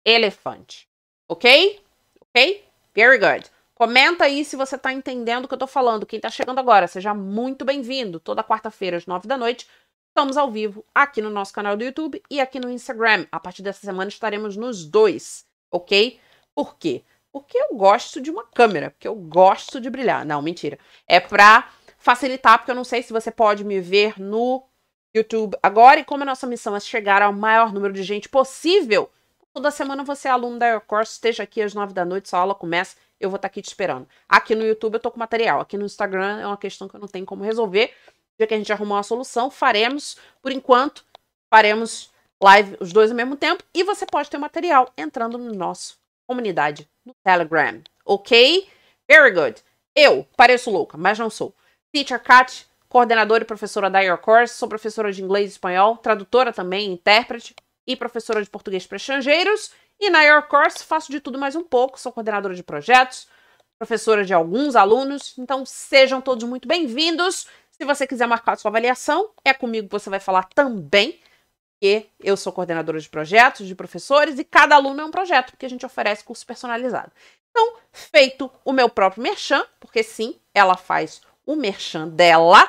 elefante. Ok? Ok? Very good. Comenta aí se você está entendendo o que eu estou falando. Quem está chegando agora, seja muito bem-vindo. Toda quarta-feira, às nove da noite, estamos ao vivo aqui no nosso canal do YouTube e aqui no Instagram. A partir dessa semana estaremos nos dois, ok? Por quê? Porque eu gosto de uma câmera, porque eu gosto de brilhar. Não, mentira. É para facilitar, porque eu não sei se você pode me ver no YouTube agora. E como a nossa missão é chegar ao maior número de gente possível, toda semana você é aluno da Aircourse, esteja aqui às nove da noite, sua aula começa eu vou estar tá aqui te esperando. Aqui no YouTube eu tô com material, aqui no Instagram é uma questão que eu não tenho como resolver. já que a gente arrumou uma solução, faremos. Por enquanto, faremos live os dois ao mesmo tempo e você pode ter material entrando no nosso comunidade no Telegram, ok? Very good. Eu pareço louca, mas não sou. Teacher Kat, coordenadora e professora da Your Course, sou professora de inglês e espanhol, tradutora também, intérprete e professora de português para estrangeiros. E na Your Course faço de tudo mais um pouco, sou coordenadora de projetos, professora de alguns alunos, então sejam todos muito bem-vindos. Se você quiser marcar sua avaliação, é comigo que você vai falar também, porque eu sou coordenadora de projetos, de professores, e cada aluno é um projeto, porque a gente oferece curso personalizado. Então, feito o meu próprio merchan, porque sim, ela faz o merchan dela,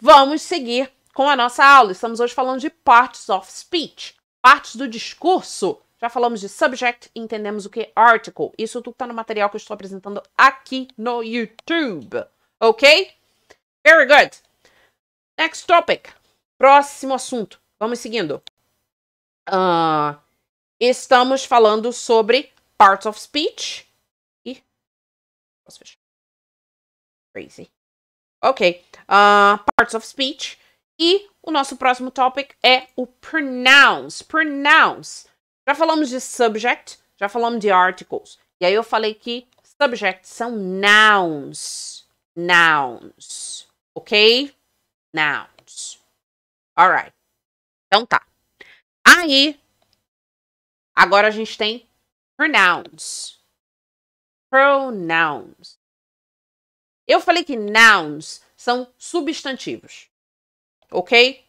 vamos seguir com a nossa aula. Estamos hoje falando de parts of speech, partes do discurso. Já falamos de subject e entendemos o que é article. Isso tudo está no material que eu estou apresentando aqui no YouTube. Ok? Very good. Next topic. Próximo assunto. Vamos seguindo. Uh, estamos falando sobre parts of speech. E. Posso fechar? Crazy. Ok. Uh, parts of speech. E o nosso próximo topic é o pronouns. Pronouns. Já falamos de subject, já falamos de articles. E aí eu falei que subject são nouns. Nouns. Ok? Nouns. Alright. Então tá. Aí, agora a gente tem pronouns. Pronouns. Eu falei que nouns são substantivos. Ok?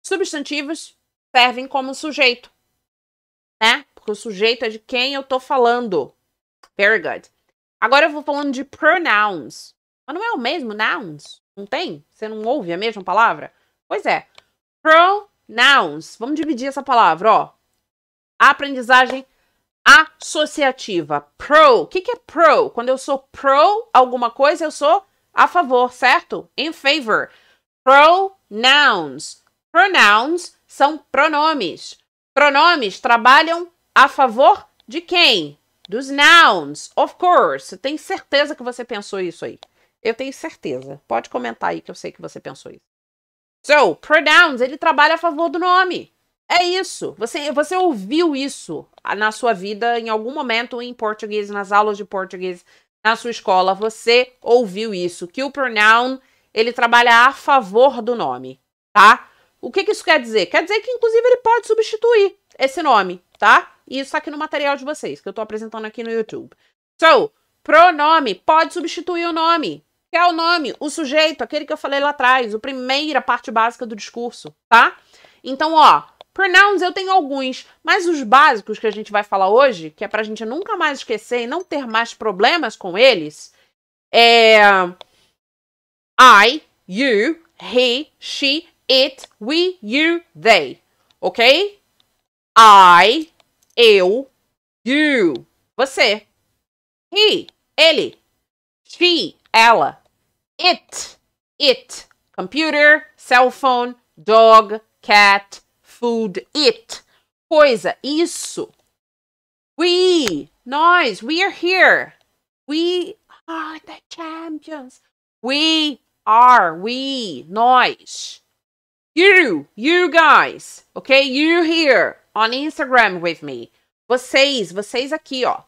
Substantivos servem como sujeito, né? Porque o sujeito é de quem eu tô falando. Very good. Agora eu vou falando de pronouns. Mas não é o mesmo nouns? Não tem? Você não ouve a mesma palavra? Pois é. Pronouns. Vamos dividir essa palavra, ó. Aprendizagem associativa. Pro. O que, que é pro? Quando eu sou pro alguma coisa, eu sou a favor, certo? In favor. Pronouns. Pronouns são pronomes. Pronomes trabalham a favor de quem? Dos nouns, of course. Eu tenho certeza que você pensou isso aí. Eu tenho certeza. Pode comentar aí que eu sei que você pensou isso. So, pronouns, ele trabalha a favor do nome. É isso. Você, você ouviu isso na sua vida em algum momento em português, nas aulas de português, na sua escola. Você ouviu isso. Que o pronoun, ele trabalha a favor do nome, tá? O que, que isso quer dizer? Quer dizer que, inclusive, ele pode substituir esse nome, tá? E isso tá aqui no material de vocês, que eu tô apresentando aqui no YouTube. So, pronome pode substituir o nome. Que é o nome, o sujeito, aquele que eu falei lá atrás, a primeira parte básica do discurso, tá? Então, ó, pronouns eu tenho alguns, mas os básicos que a gente vai falar hoje, que é pra gente nunca mais esquecer e não ter mais problemas com eles, é I, you, he, she it, we, you, they. Ok? I, eu, you, você. He, ele. She, ela. It, it. Computer, cell phone, dog, cat, food, it. Coisa, isso. We, nós, we are here. We are the champions. We are, we, nós. You, you guys, ok? You here on Instagram with me. Vocês, vocês aqui, ó.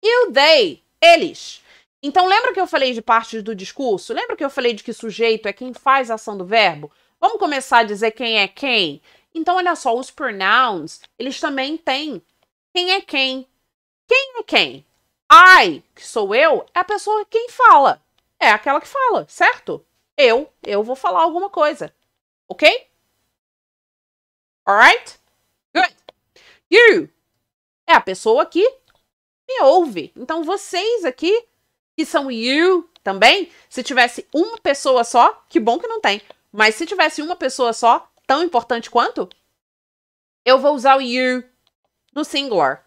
You, they, eles. Então, lembra que eu falei de partes do discurso? Lembra que eu falei de que sujeito é quem faz a ação do verbo? Vamos começar a dizer quem é quem? Então, olha só, os pronouns, eles também têm quem é quem. Quem é quem? I, que sou eu, é a pessoa quem fala. É aquela que fala, certo? Eu, eu vou falar alguma coisa. Ok? Alright? Good. You é a pessoa que me ouve. Então vocês aqui, que são you também, se tivesse uma pessoa só, que bom que não tem. Mas se tivesse uma pessoa só, tão importante quanto, eu vou usar o you no singular.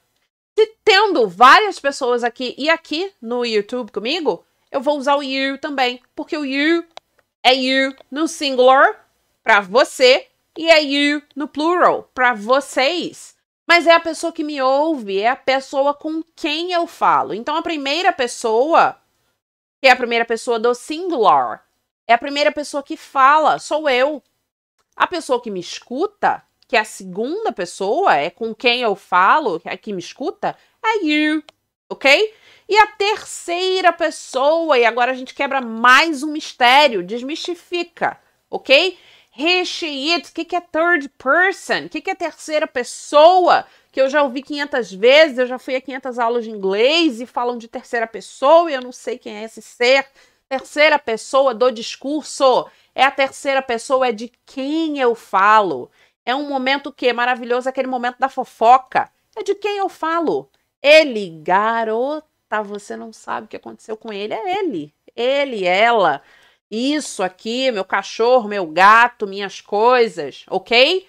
Se tendo várias pessoas aqui e aqui no YouTube comigo, eu vou usar o you também, porque o you é you no singular para você e é you no plural, para vocês. Mas é a pessoa que me ouve, é a pessoa com quem eu falo. Então a primeira pessoa, que é a primeira pessoa do singular, é a primeira pessoa que fala, sou eu. A pessoa que me escuta, que é a segunda pessoa, é com quem eu falo, é que me escuta, é you, ok? E a terceira pessoa, e agora a gente quebra mais um mistério, desmistifica, ok? recheados. O que, que é third person? O que, que é terceira pessoa? Que eu já ouvi 500 vezes, eu já fui a 500 aulas de inglês e falam de terceira pessoa e eu não sei quem é esse ser. Terceira pessoa do discurso é a terceira pessoa, é de quem eu falo. É um momento que é maravilhoso, aquele momento da fofoca. É de quem eu falo. Ele, garota, você não sabe o que aconteceu com ele. É ele, ele, ela isso aqui, meu cachorro, meu gato, minhas coisas, ok?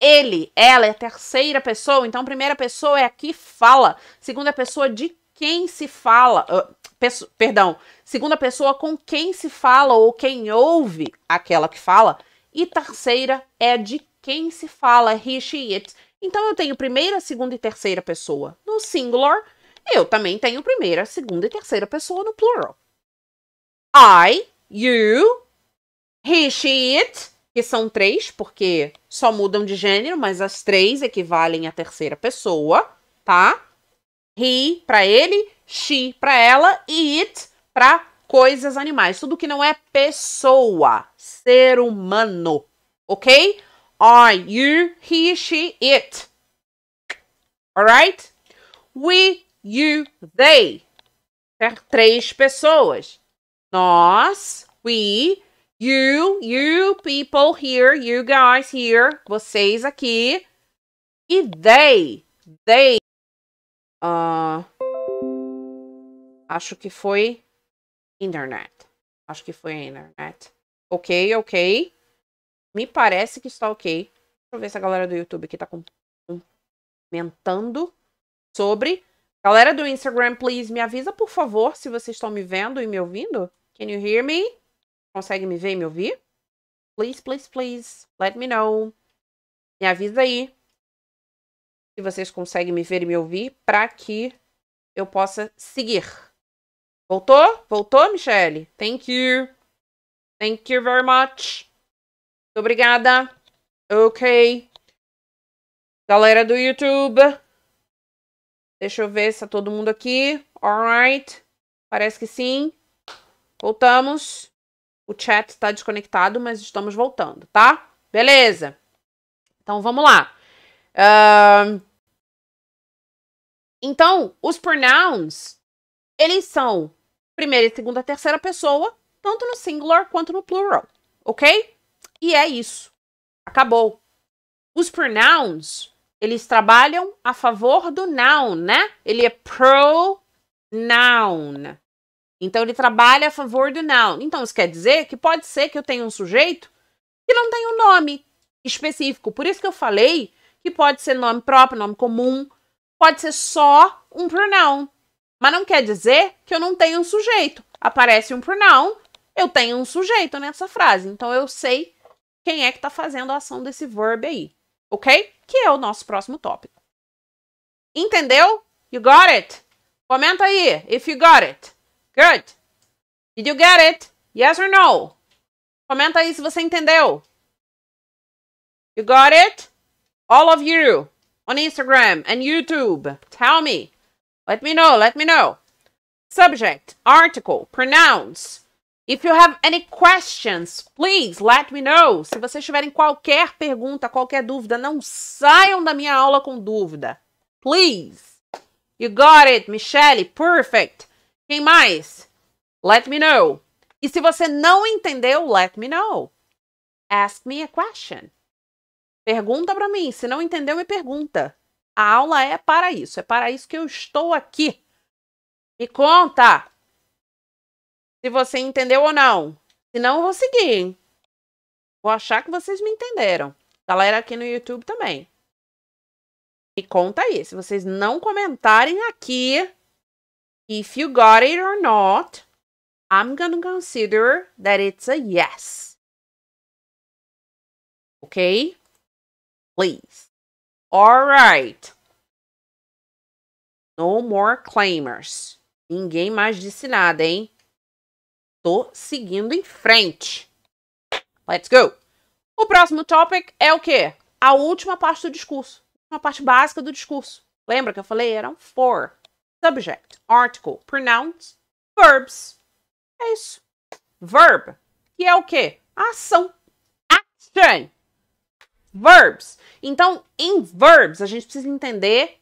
Ele, ela é a terceira pessoa, então primeira pessoa é a que fala, segunda pessoa de quem se fala, uh, ah, peço, perdão, segunda pessoa com quem se fala ou quem ouve aquela que fala, e terceira é de quem se fala, he, she, it. Então eu tenho primeira, segunda e terceira pessoa no singular, eu também tenho primeira, segunda e terceira pessoa no plural. I you, he, she, it, que são três, porque só mudam de gênero, mas as três equivalem à terceira pessoa, tá? He para ele, she para ela e it para coisas animais, tudo que não é pessoa, ser humano, ok? Are you, he, she, it? Alright? We, you, they. Ter três pessoas. Nós, we, you, you people here, you guys here, vocês aqui. E they, they. Uh, acho que foi internet. Acho que foi internet. Ok, ok. Me parece que está ok. Deixa eu ver se a galera do YouTube aqui está comentando sobre. Galera do Instagram, please, me avisa, por favor, se vocês estão me vendo e me ouvindo. Can you hear me? Consegue me ver e me ouvir? Please, please, please, let me know. Me avisa aí se vocês conseguem me ver e me ouvir para que eu possa seguir. Voltou? Voltou, Michelle? Thank you. Thank you very much. Muito obrigada. Ok. Galera do YouTube. Deixa eu ver se tá todo mundo aqui. Alright. Parece que sim. Voltamos. O chat está desconectado, mas estamos voltando, tá? Beleza. Então vamos lá. Uh... Então, os pronouns, eles são primeira e segunda, terceira pessoa, tanto no singular quanto no plural, ok? E é isso. Acabou. Os pronouns, eles trabalham a favor do noun, né? Ele é pronoun. Então ele trabalha a favor do noun. Então isso quer dizer que pode ser que eu tenha um sujeito que não tenha um nome específico. Por isso que eu falei que pode ser nome próprio, nome comum, pode ser só um pronoun. Mas não quer dizer que eu não tenha um sujeito. Aparece um pronoun, eu tenho um sujeito nessa frase. Então eu sei quem é que está fazendo a ação desse verbo aí, ok? Que é o nosso próximo tópico. Entendeu? You got it? Comenta aí, if you got it. Good. Did you get it? Yes or no? Comenta aí se você entendeu. You got it? All of you on Instagram and YouTube. Tell me. Let me know. Let me know. Subject, article, pronouns. If you have any questions, please let me know. Se vocês tiverem qualquer pergunta, qualquer dúvida, não saiam da minha aula com dúvida. Please. You got it, Michelle. Perfect. Quem mais? Let me know. E se você não entendeu, let me know. Ask me a question. Pergunta para mim. Se não entendeu, me pergunta. A aula é para isso. É para isso que eu estou aqui. Me conta se você entendeu ou não. Se não, eu vou seguir. Hein? Vou achar que vocês me entenderam. Galera aqui no YouTube também. Me conta aí. Se vocês não comentarem aqui, If you got it or not, I'm gonna consider that it's a yes. Okay? Please. All right. No more claimers. Ninguém mais disse nada, hein? Tô seguindo em frente. Let's go. O próximo topic é o quê? A última parte do discurso. Uma parte básica do discurso. Lembra que eu falei? Eram four subject, article, pronouns, verbs. É isso. Verb, que é o quê? Ação. Action. Verbs. Então, em verbs, a gente precisa entender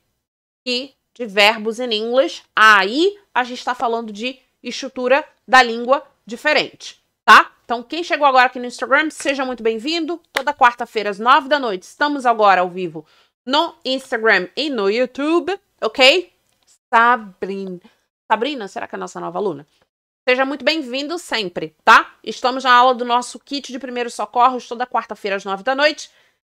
que de verbos em inglês, aí a gente está falando de estrutura da língua diferente, tá? Então, quem chegou agora aqui no Instagram, seja muito bem-vindo. Toda quarta-feira, às nove da noite, estamos agora ao vivo no Instagram e no YouTube, ok? Sabrina. Sabrina, será que é a nossa nova aluna? Seja muito bem-vindo sempre, tá? Estamos na aula do nosso kit de primeiros socorros toda quarta-feira às nove da noite.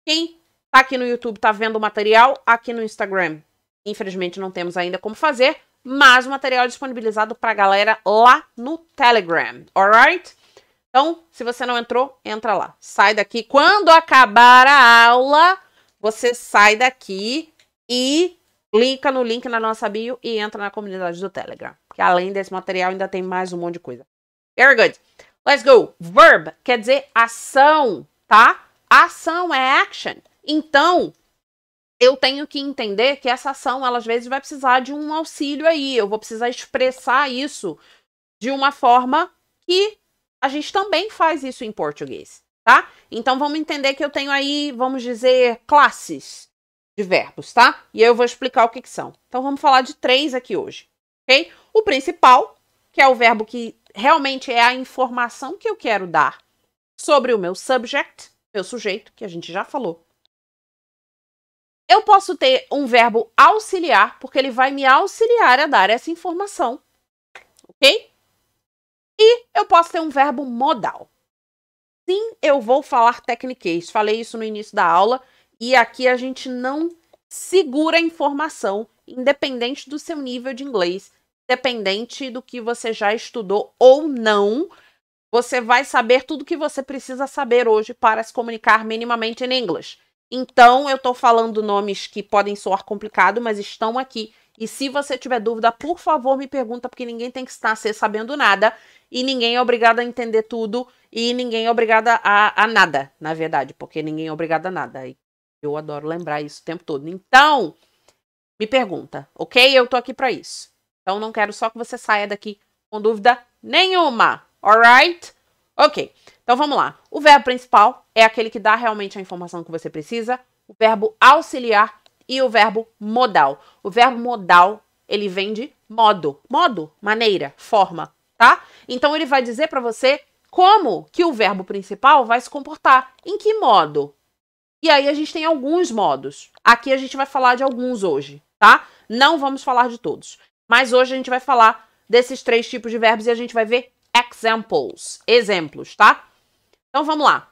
Quem tá aqui no YouTube tá vendo o material, aqui no Instagram, infelizmente não temos ainda como fazer, mas o material é disponibilizado pra galera lá no Telegram, alright? Então, se você não entrou, entra lá. Sai daqui. Quando acabar a aula, você sai daqui e clica no link na nossa bio e entra na comunidade do Telegram. Porque além desse material ainda tem mais um monte de coisa. Very good. Let's go. Verb quer dizer ação, tá? Ação é action. Então, eu tenho que entender que essa ação, ela, às vezes, vai precisar de um auxílio aí. Eu vou precisar expressar isso de uma forma que a gente também faz isso em português, tá? Então, vamos entender que eu tenho aí, vamos dizer, classes de verbos, tá? E aí eu vou explicar o que, que são. Então vamos falar de três aqui hoje, ok? O principal, que é o verbo que realmente é a informação que eu quero dar sobre o meu subject, meu sujeito, que a gente já falou. Eu posso ter um verbo auxiliar, porque ele vai me auxiliar a dar essa informação, ok? E eu posso ter um verbo modal. Sim, eu vou falar tecniquez. Falei isso no início da aula e aqui a gente não segura a informação, independente do seu nível de inglês, independente do que você já estudou ou não. Você vai saber tudo que você precisa saber hoje para se comunicar minimamente em inglês. Então, eu estou falando nomes que podem soar complicado, mas estão aqui. E se você tiver dúvida, por favor, me pergunta, porque ninguém tem que estar sabendo nada e ninguém é obrigado a entender tudo e ninguém é obrigado a, a nada, na verdade, porque ninguém é obrigado a nada. E eu adoro lembrar isso o tempo todo. Então, me pergunta, ok? Eu tô aqui para isso. Então, não quero só que você saia daqui com dúvida nenhuma, alright? Ok, então vamos lá. O verbo principal é aquele que dá realmente a informação que você precisa, o verbo auxiliar e o verbo modal. O verbo modal, ele vem de modo, modo, maneira, forma, tá? Então, ele vai dizer para você como que o verbo principal vai se comportar, em que modo, e aí a gente tem alguns modos. Aqui a gente vai falar de alguns hoje, tá? Não vamos falar de todos. Mas hoje a gente vai falar desses três tipos de verbos e a gente vai ver examples, exemplos, tá? Então vamos lá.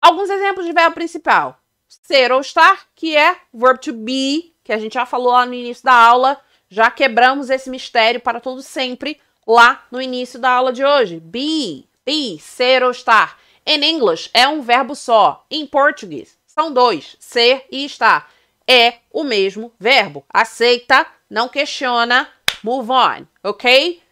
Alguns exemplos de verbo principal. Ser ou estar, que é verbo to be, que a gente já falou lá no início da aula. Já quebramos esse mistério para todo sempre lá no início da aula de hoje. Be, be, ser ou estar. In English é um verbo só. Em português são dois, ser e estar. É o mesmo verbo. Aceita, não questiona, move on, ok?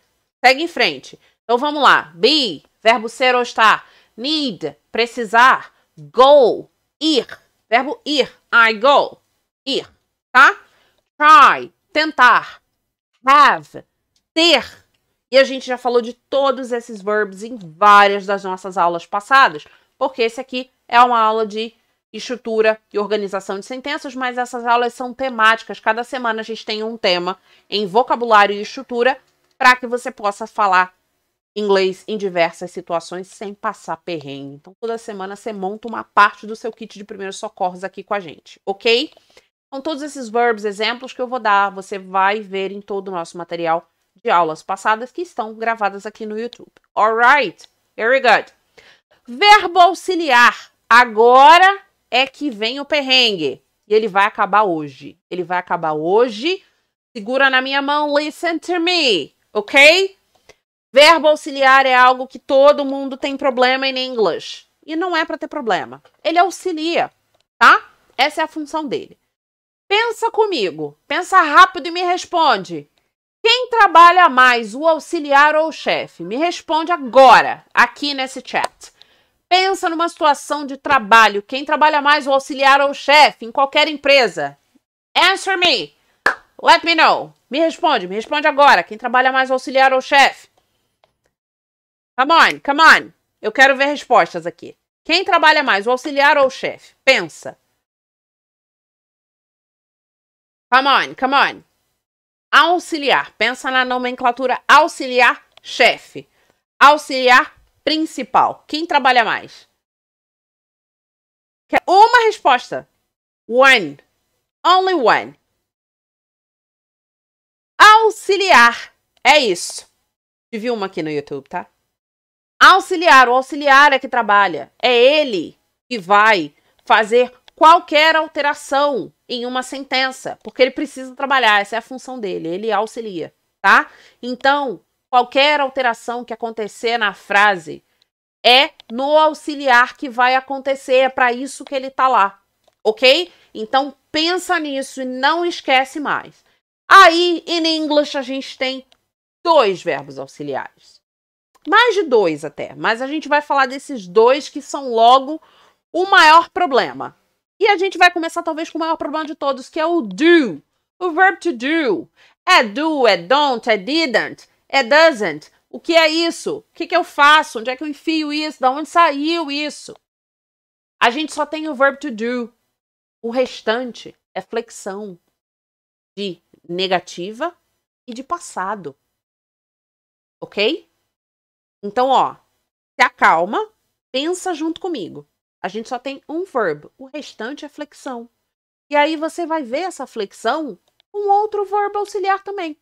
Segue em frente. Então vamos lá. Be, verbo ser ou estar. Need, precisar. Go, ir. Verbo ir. I go, ir, tá? Try, tentar. Have, ter. E a gente já falou de todos esses verbos em várias das nossas aulas passadas, porque esse aqui é uma aula de estrutura e organização de sentenças, mas essas aulas são temáticas. Cada semana a gente tem um tema em vocabulário e estrutura para que você possa falar inglês em diversas situações sem passar perrengue. Então, toda semana você monta uma parte do seu kit de primeiros socorros aqui com a gente, ok? Então, todos esses verbs, exemplos que eu vou dar, você vai ver em todo o nosso material de aulas passadas que estão gravadas aqui no YouTube. Alright, very good. Verbo auxiliar. Agora é que vem o perrengue. E ele vai acabar hoje. Ele vai acabar hoje. Segura na minha mão, listen to me, ok? Verbo auxiliar é algo que todo mundo tem problema em inglês. E não é para ter problema. Ele auxilia, tá? Essa é a função dele. Pensa comigo, pensa rápido e me responde. Quem trabalha mais, o auxiliar ou o chefe? Me responde agora, aqui nesse chat. Pensa numa situação de trabalho. Quem trabalha mais, o auxiliar ou o chefe, em qualquer empresa? Answer me. Let me know. Me responde, me responde agora. Quem trabalha mais, o auxiliar ou o chefe? Come on, come on. Eu quero ver respostas aqui. Quem trabalha mais, o auxiliar ou o chefe? Pensa. Come on, come on auxiliar. Pensa na nomenclatura auxiliar chefe, auxiliar principal. Quem trabalha mais? Quer é uma resposta. One. Only one. Auxiliar. É isso. Tive uma aqui no YouTube, tá? Auxiliar. O auxiliar é que trabalha. É ele que vai fazer qualquer alteração em uma sentença, porque ele precisa trabalhar, essa é a função dele, ele auxilia, tá? Então, qualquer alteração que acontecer na frase é no auxiliar que vai acontecer, é para isso que ele tá lá, ok? Então, pensa nisso e não esquece mais. Aí, em English, a gente tem dois verbos auxiliares. Mais de dois até, mas a gente vai falar desses dois que são logo o maior problema, e a gente vai começar talvez com o maior problema de todos, que é o do. O verbo to do. É do, é don't, é didn't, é doesn't. O que é isso? O que, que eu faço? Onde é que eu enfio isso? Da onde saiu isso? A gente só tem o verbo to do. O restante é flexão de negativa e de passado. Ok? Então, ó, se acalma, pensa junto comigo. A gente só tem um verbo, o restante é flexão. E aí você vai ver essa flexão com outro verbo auxiliar também.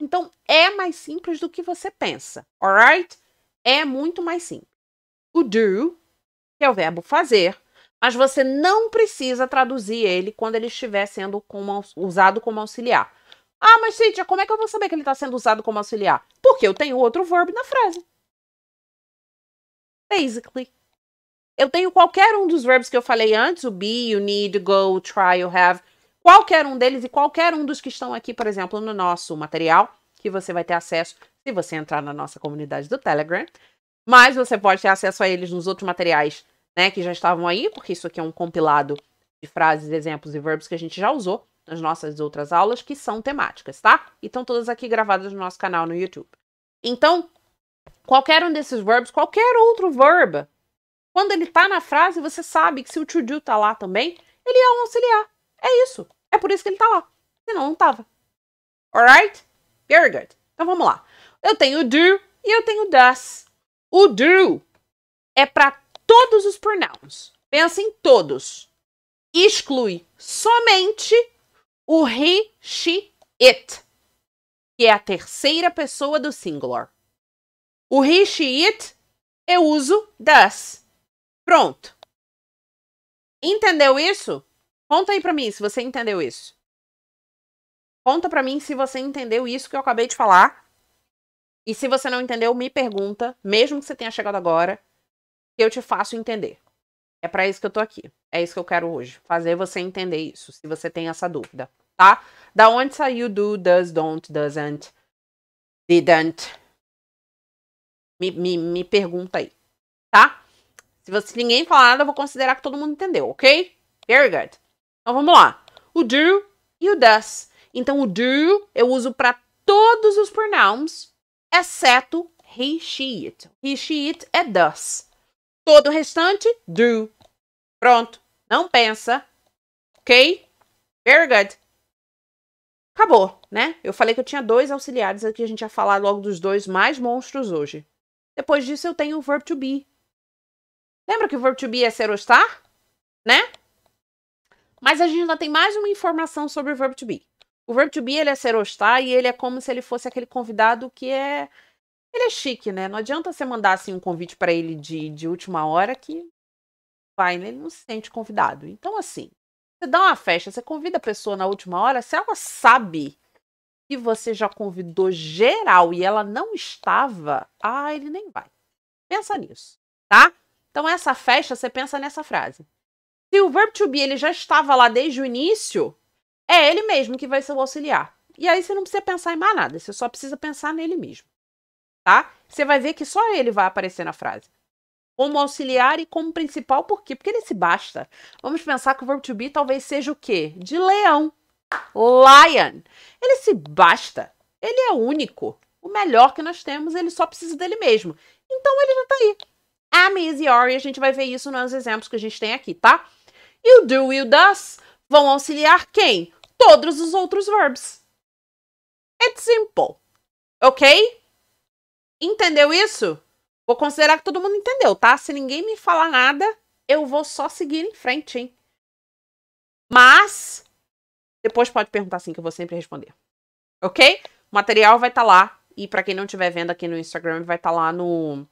Então é mais simples do que você pensa, alright? É muito mais simples. O do, que é o verbo fazer, mas você não precisa traduzir ele quando ele estiver sendo como, usado como auxiliar. Ah, mas Cíntia, como é que eu vou saber que ele está sendo usado como auxiliar? Porque eu tenho outro verbo na frase. Basically eu tenho qualquer um dos verbos que eu falei antes, o be, you need, go, try, you have, qualquer um deles e qualquer um dos que estão aqui, por exemplo, no nosso material, que você vai ter acesso se você entrar na nossa comunidade do Telegram. Mas você pode ter acesso a eles nos outros materiais, né, que já estavam aí, porque isso aqui é um compilado de frases, exemplos e verbos que a gente já usou nas nossas outras aulas, que são temáticas, tá? E estão todas aqui gravadas no nosso canal no YouTube. Então, qualquer um desses verbos, qualquer outro verbo quando ele tá na frase, você sabe que se o do tá lá também, ele é um auxiliar. É isso. É por isso que ele tá lá. Senão não tava. Alright? Very good. Então vamos lá. Eu tenho do e eu tenho does. O do é para todos os pronouns. Pensa em todos. Exclui somente o he, she, it, que é a terceira pessoa do singular. O he, she, it, eu uso does. Pronto. Entendeu isso? Conta aí pra mim se você entendeu isso. Conta pra mim se você entendeu isso que eu acabei de falar. E se você não entendeu, me pergunta, mesmo que você tenha chegado agora, que eu te faço entender. É para isso que eu tô aqui. É isso que eu quero hoje. Fazer você entender isso, se você tem essa dúvida, tá? Da onde saiu do, does, don't, doesn't, didn't? Me, me, me pergunta aí, tá? Se você, ninguém falar nada, eu vou considerar que todo mundo entendeu, ok? Very good. Então vamos lá. O do e o does. Então o do eu uso para todos os pronouns, exceto he, she, it. He, she, it é does. Todo o restante, do. Pronto. Não pensa. Ok? Very good. Acabou, né? Eu falei que eu tinha dois auxiliares aqui, a gente ia falar logo dos dois mais monstros hoje. Depois disso eu tenho o verbo to be, Lembra que o verbo to be é ser ou estar? Né? Mas a gente ainda tem mais uma informação sobre o verbo to be. O verbo to be ele é ser ou estar e ele é como se ele fosse aquele convidado que é. Ele é chique, né? Não adianta você mandar assim, um convite para ele de, de última hora que vai, né? Ele não se sente convidado. Então, assim, você dá uma festa, você convida a pessoa na última hora, se ela sabe que você já convidou geral e ela não estava, ah, ele nem vai. Pensa nisso, tá? Então essa festa, você pensa nessa frase. Se o verbo to be ele já estava lá desde o início, é ele mesmo que vai ser o auxiliar. E aí você não precisa pensar em mais nada, você só precisa pensar nele mesmo. Tá? Você vai ver que só ele vai aparecer na frase. Como auxiliar e como principal, por quê? Porque ele se basta. Vamos pensar que o verbo to be talvez seja o quê? De leão. Lion. Ele se basta. Ele é único. O melhor que nós temos, ele só precisa dele mesmo. Então ele já está aí a Miss e Ori, a gente vai ver isso nos exemplos que a gente tem aqui, tá? E o do e o does vão auxiliar quem? Todos os outros verbos. It's simple. Ok? Entendeu isso? Vou considerar que todo mundo entendeu, tá? Se ninguém me falar nada, eu vou só seguir em frente, hein? Mas, depois pode perguntar assim que eu vou sempre responder. Ok? O material vai estar tá lá. E para quem não estiver vendo aqui no Instagram, vai estar tá lá no,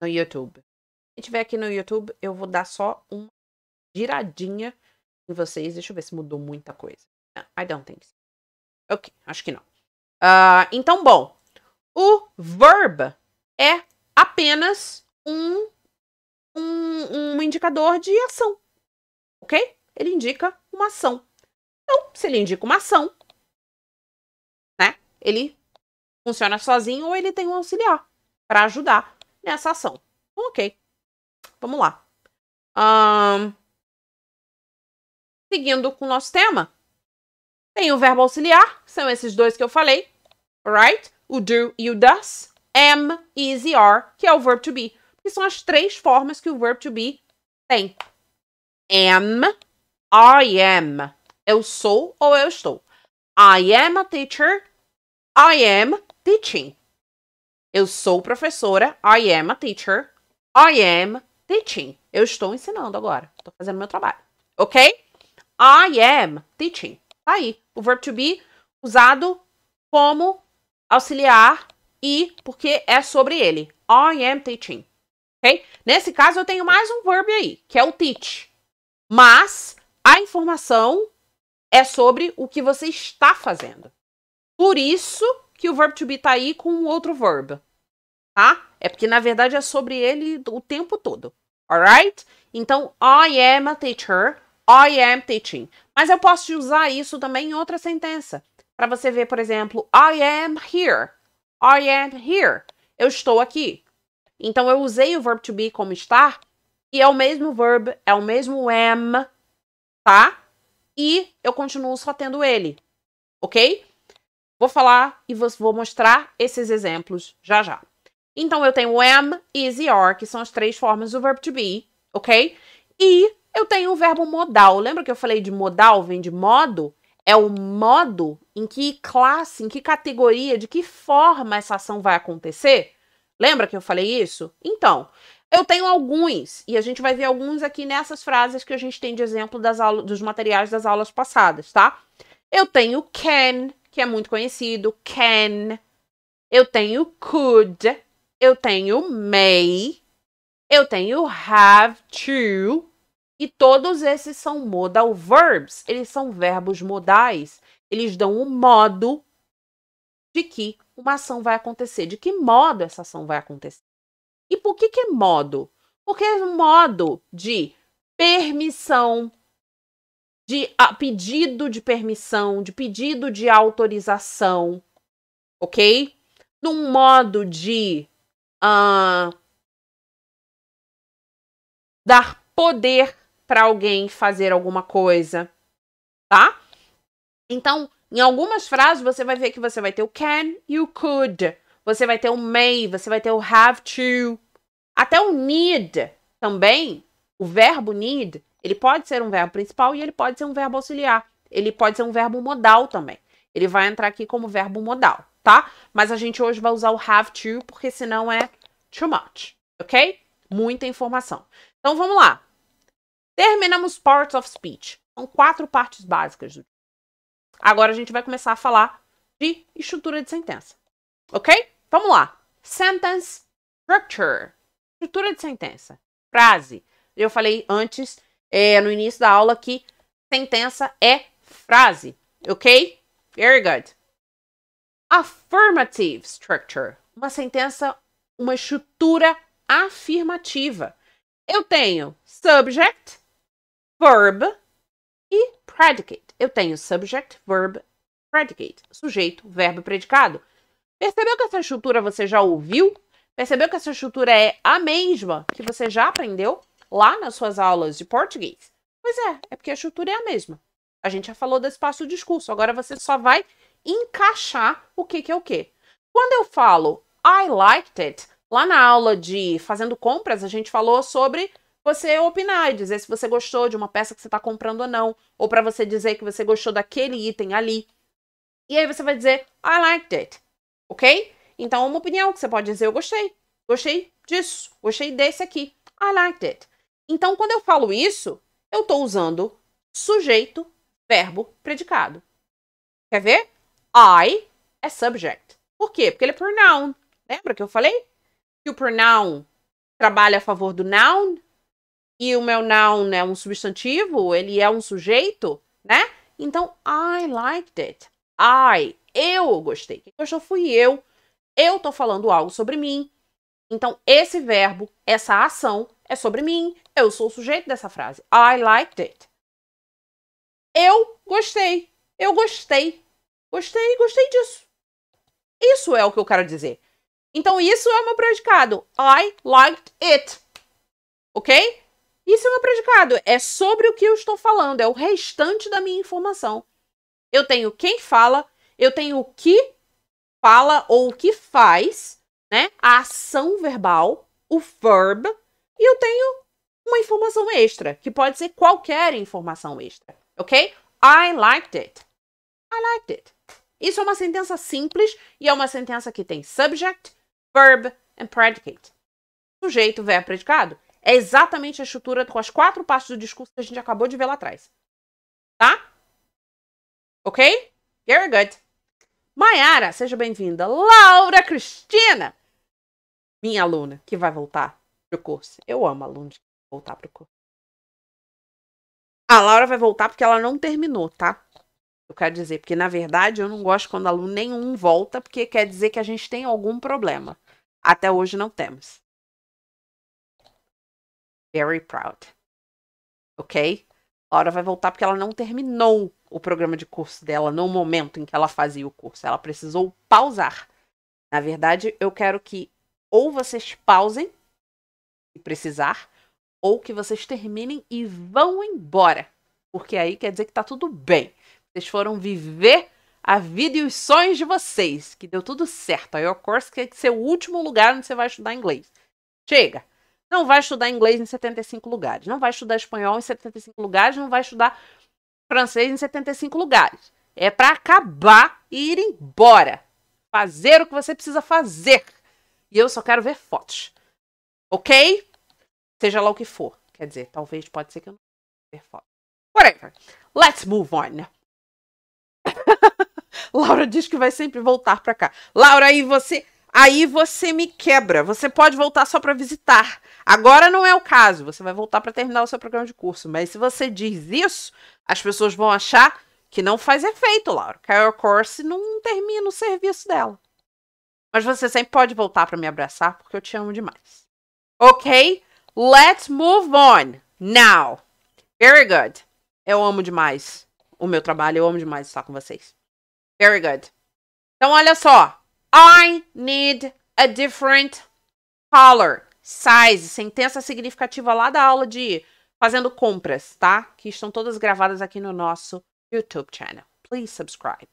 no YouTube. Se tiver aqui no YouTube, eu vou dar só uma giradinha em vocês. Deixa eu ver se mudou muita coisa. Ah, I don't think so. Ok, acho que não. Uh, então, bom, o verb é apenas um, um, um indicador de ação, ok? Ele indica uma ação. Então, se ele indica uma ação, né? Ele funciona sozinho ou ele tem um auxiliar para ajudar nessa ação. Ok, vamos lá. Um, seguindo com o nosso tema, tem o verbo auxiliar, que são esses dois que eu falei, right? O do e o does. Am, is e are, que é o verbo to be. Que são as três formas que o verbo to be tem. Am, I am. Eu sou ou eu estou. I am a teacher. I am teaching. Eu sou professora. I am a teacher. I am teaching. Eu estou ensinando agora. Estou fazendo meu trabalho. Ok? I am teaching. Tá aí. O verbo to be usado como auxiliar e porque é sobre ele. I am teaching. Ok? Nesse caso, eu tenho mais um verbo aí, que é o teach. Mas a informação é sobre o que você está fazendo. Por isso que o verbo to be tá aí com outro verbo tá? É porque na verdade é sobre ele o tempo todo, alright? Então, I am a teacher, I am teaching. Mas eu posso usar isso também em outra sentença. Para você ver, por exemplo, I am here, I am here. Eu estou aqui. Então, eu usei o verbo to be como estar, e é o mesmo verbo, é o mesmo am, tá? E eu continuo só tendo ele, ok? Vou falar e vou mostrar esses exemplos já já. Então, eu tenho am, is e are, que são as três formas do verbo to be, ok? E eu tenho o verbo modal. Lembra que eu falei de modal, vem de modo? É o modo em que classe, em que categoria, de que forma essa ação vai acontecer? Lembra que eu falei isso? Então, eu tenho alguns, e a gente vai ver alguns aqui nessas frases que a gente tem de exemplo das dos materiais das aulas passadas, tá? Eu tenho can, que é muito conhecido, can. Eu tenho could, eu tenho may, eu tenho have to, e todos esses são modal verbs, eles são verbos modais, eles dão um modo de que uma ação vai acontecer, de que modo essa ação vai acontecer. E por que, que é modo? Porque é um modo de permissão, de pedido de permissão, de pedido de autorização, ok? Num modo de uh, dar poder para alguém fazer alguma coisa, tá? Então, em algumas frases você vai ver que você vai ter o can e o could, você vai ter o may, você vai ter o have to, até o need também. O verbo need, ele pode ser um verbo principal e ele pode ser um verbo auxiliar. Ele pode ser um verbo modal também. Ele vai entrar aqui como verbo modal tá? Mas a gente hoje vai usar o have to, porque senão é too much, ok? Muita informação. Então vamos lá. Terminamos parts of speech. São quatro partes básicas. Agora a gente vai começar a falar de estrutura de sentença, ok? Vamos lá. Sentence structure. Estrutura de sentença. Frase. Eu falei antes, é, no início da aula, que sentença é frase, ok? Very good affirmative structure, uma sentença, uma estrutura afirmativa. Eu tenho subject, verb e predicate. Eu tenho subject, verb, predicate, sujeito, verbo, predicado. Percebeu que essa estrutura você já ouviu? Percebeu que essa estrutura é a mesma que você já aprendeu lá nas suas aulas de português? Pois é, é porque a estrutura é a mesma. A gente já falou desse passo do discurso, agora você só vai encaixar o que, que é o que. Quando eu falo I liked it, lá na aula de Fazendo Compras, a gente falou sobre você opinar e dizer se você gostou de uma peça que você está comprando ou não, ou para você dizer que você gostou daquele item ali. E aí você vai dizer I liked it, ok? Então, uma opinião que você pode dizer: eu gostei, gostei disso, gostei desse aqui. I liked it. Então, quando eu falo isso, eu estou usando sujeito, verbo, predicado. Quer ver? I é subject. Por quê? Porque ele é pronoun. Lembra que eu falei? Que o pronoun trabalha a favor do noun e o meu noun é um substantivo, ele é um sujeito, né? Então, I liked it. I, eu gostei. Quem gostou fui eu. Eu tô falando algo sobre mim. Então, esse verbo, essa ação é sobre mim. Eu sou o sujeito dessa frase. I liked it. Eu gostei. Eu gostei. Gostei, gostei disso. Isso é o que eu quero dizer. Então, isso é o meu predicado. I liked it. Ok? Isso é o meu predicado. É sobre o que eu estou falando. É o restante da minha informação. Eu tenho quem fala, eu tenho o que fala ou o que faz, né? A ação verbal, o verb, e eu tenho uma informação extra, que pode ser qualquer informação extra, ok? I liked it. I liked it. Isso é uma sentença simples e é uma sentença que tem subject, verb and predicate. Sujeito, verbo, predicado. É exatamente a estrutura com as quatro partes do discurso que a gente acabou de ver lá atrás. Tá? Ok? Very good. Mayara, seja bem-vinda. Laura Cristina, minha aluna que vai voltar pro curso. Eu amo alunos que vão voltar pro curso. A Laura vai voltar porque ela não terminou, tá? eu quero dizer, porque na verdade eu não gosto quando aluno nenhum volta, porque quer dizer que a gente tem algum problema. Até hoje não temos. Very proud. Ok? Laura vai voltar porque ela não terminou o programa de curso dela no momento em que ela fazia o curso. Ela precisou pausar. Na verdade, eu quero que ou vocês pausem, se precisar, ou que vocês terminem e vão embora. Porque aí quer dizer que tá tudo bem. Vocês foram viver a vida e os sonhos de vocês, que deu tudo certo. aí Your Course quer ser o último lugar onde você vai estudar inglês. Chega! Não vai estudar inglês em 75 lugares, não vai estudar espanhol em 75 lugares, não vai estudar francês em 75 lugares. É para acabar e ir embora. Fazer o que você precisa fazer. E eu só quero ver fotos. Ok? Seja lá o que for. Quer dizer, talvez pode ser que eu não ver fotos. Whatever. Let's move on. Laura diz que vai sempre voltar para cá. Laura, aí você, aí você me quebra. Você pode voltar só para visitar. Agora não é o caso. Você vai voltar para terminar o seu programa de curso. Mas se você diz isso, as pessoas vão achar que não faz efeito, Laura. Carol course não termina o serviço dela. Mas você sempre pode voltar para me abraçar porque eu te amo demais. Ok? Let's move on now. Very good. Eu amo demais o meu trabalho, eu amo demais estar com vocês. Very good. Então, olha só. I need a different color, size. Sentença significativa lá da aula de Fazendo Compras, tá? Que estão todas gravadas aqui no nosso YouTube channel. Please subscribe.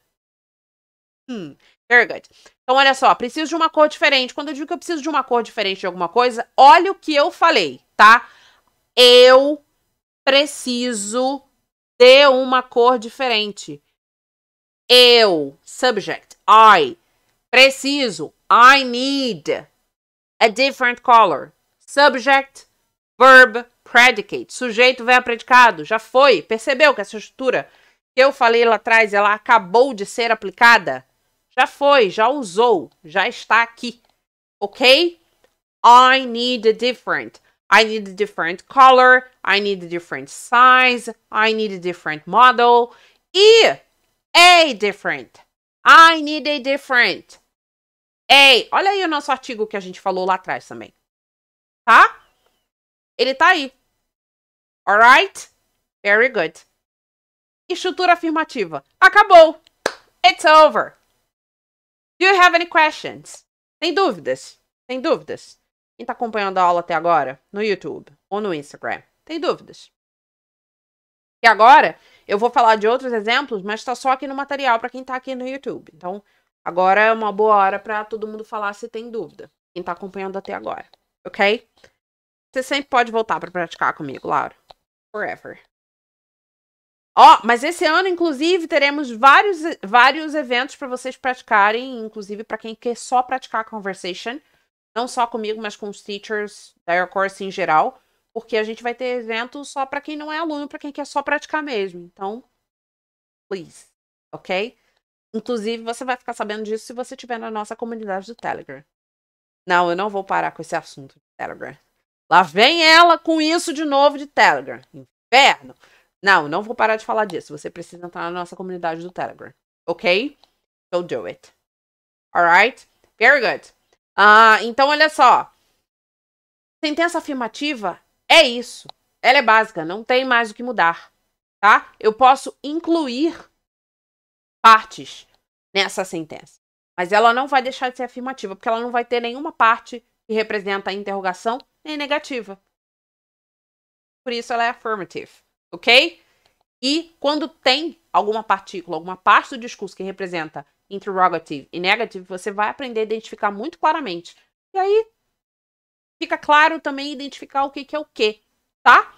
Hmm, very good. Então, olha só, preciso de uma cor diferente. Quando eu digo que eu preciso de uma cor diferente de alguma coisa, olha o que eu falei, tá? Eu preciso de uma cor diferente. Eu, subject, I, preciso, I need a different color. Subject, verb, predicate. Sujeito, verbo, predicado. Já foi. Percebeu que essa estrutura que eu falei lá atrás, ela acabou de ser aplicada? Já foi, já usou, já está aqui. Ok? I need a different. I need a different color. I need a different size. I need a different model. E a different. I need a different. A. Olha aí o nosso artigo que a gente falou lá atrás também. Tá? Ele tá aí. Alright? Very good. Estrutura afirmativa. Acabou. It's over. Do you have any questions? Tem dúvidas? Tem dúvidas? Quem tá acompanhando a aula até agora? No YouTube ou no Instagram? Tem dúvidas? E agora eu vou falar de outros exemplos, mas está só aqui no material para quem está aqui no YouTube. Então, agora é uma boa hora para todo mundo falar se tem dúvida. Quem está acompanhando até agora, ok? Você sempre pode voltar para praticar comigo, Laura. Forever. Ó, oh, mas esse ano, inclusive, teremos vários, vários eventos para vocês praticarem, inclusive para quem quer só praticar conversation, não só comigo, mas com os teachers da Air Course em geral porque a gente vai ter evento só para quem não é aluno, para quem quer só praticar mesmo. Então, please, ok? Inclusive, você vai ficar sabendo disso se você estiver na nossa comunidade do Telegram. Não, eu não vou parar com esse assunto de Telegram. Lá vem ela com isso de novo de Telegram. Inferno! Não, não vou parar de falar disso. Você precisa entrar na nossa comunidade do Telegram. Ok? So do it. Alright? Very good. Ah, então, olha só. Sentença afirmativa é isso. Ela é básica, não tem mais o que mudar, tá? Eu posso incluir partes nessa sentença, mas ela não vai deixar de ser afirmativa, porque ela não vai ter nenhuma parte que representa interrogação nem negativa. Por isso ela é affirmative, ok? E quando tem alguma partícula, alguma parte do discurso que representa interrogative e negative, você vai aprender a identificar muito claramente. E aí fica claro também identificar o que, que é o que, tá?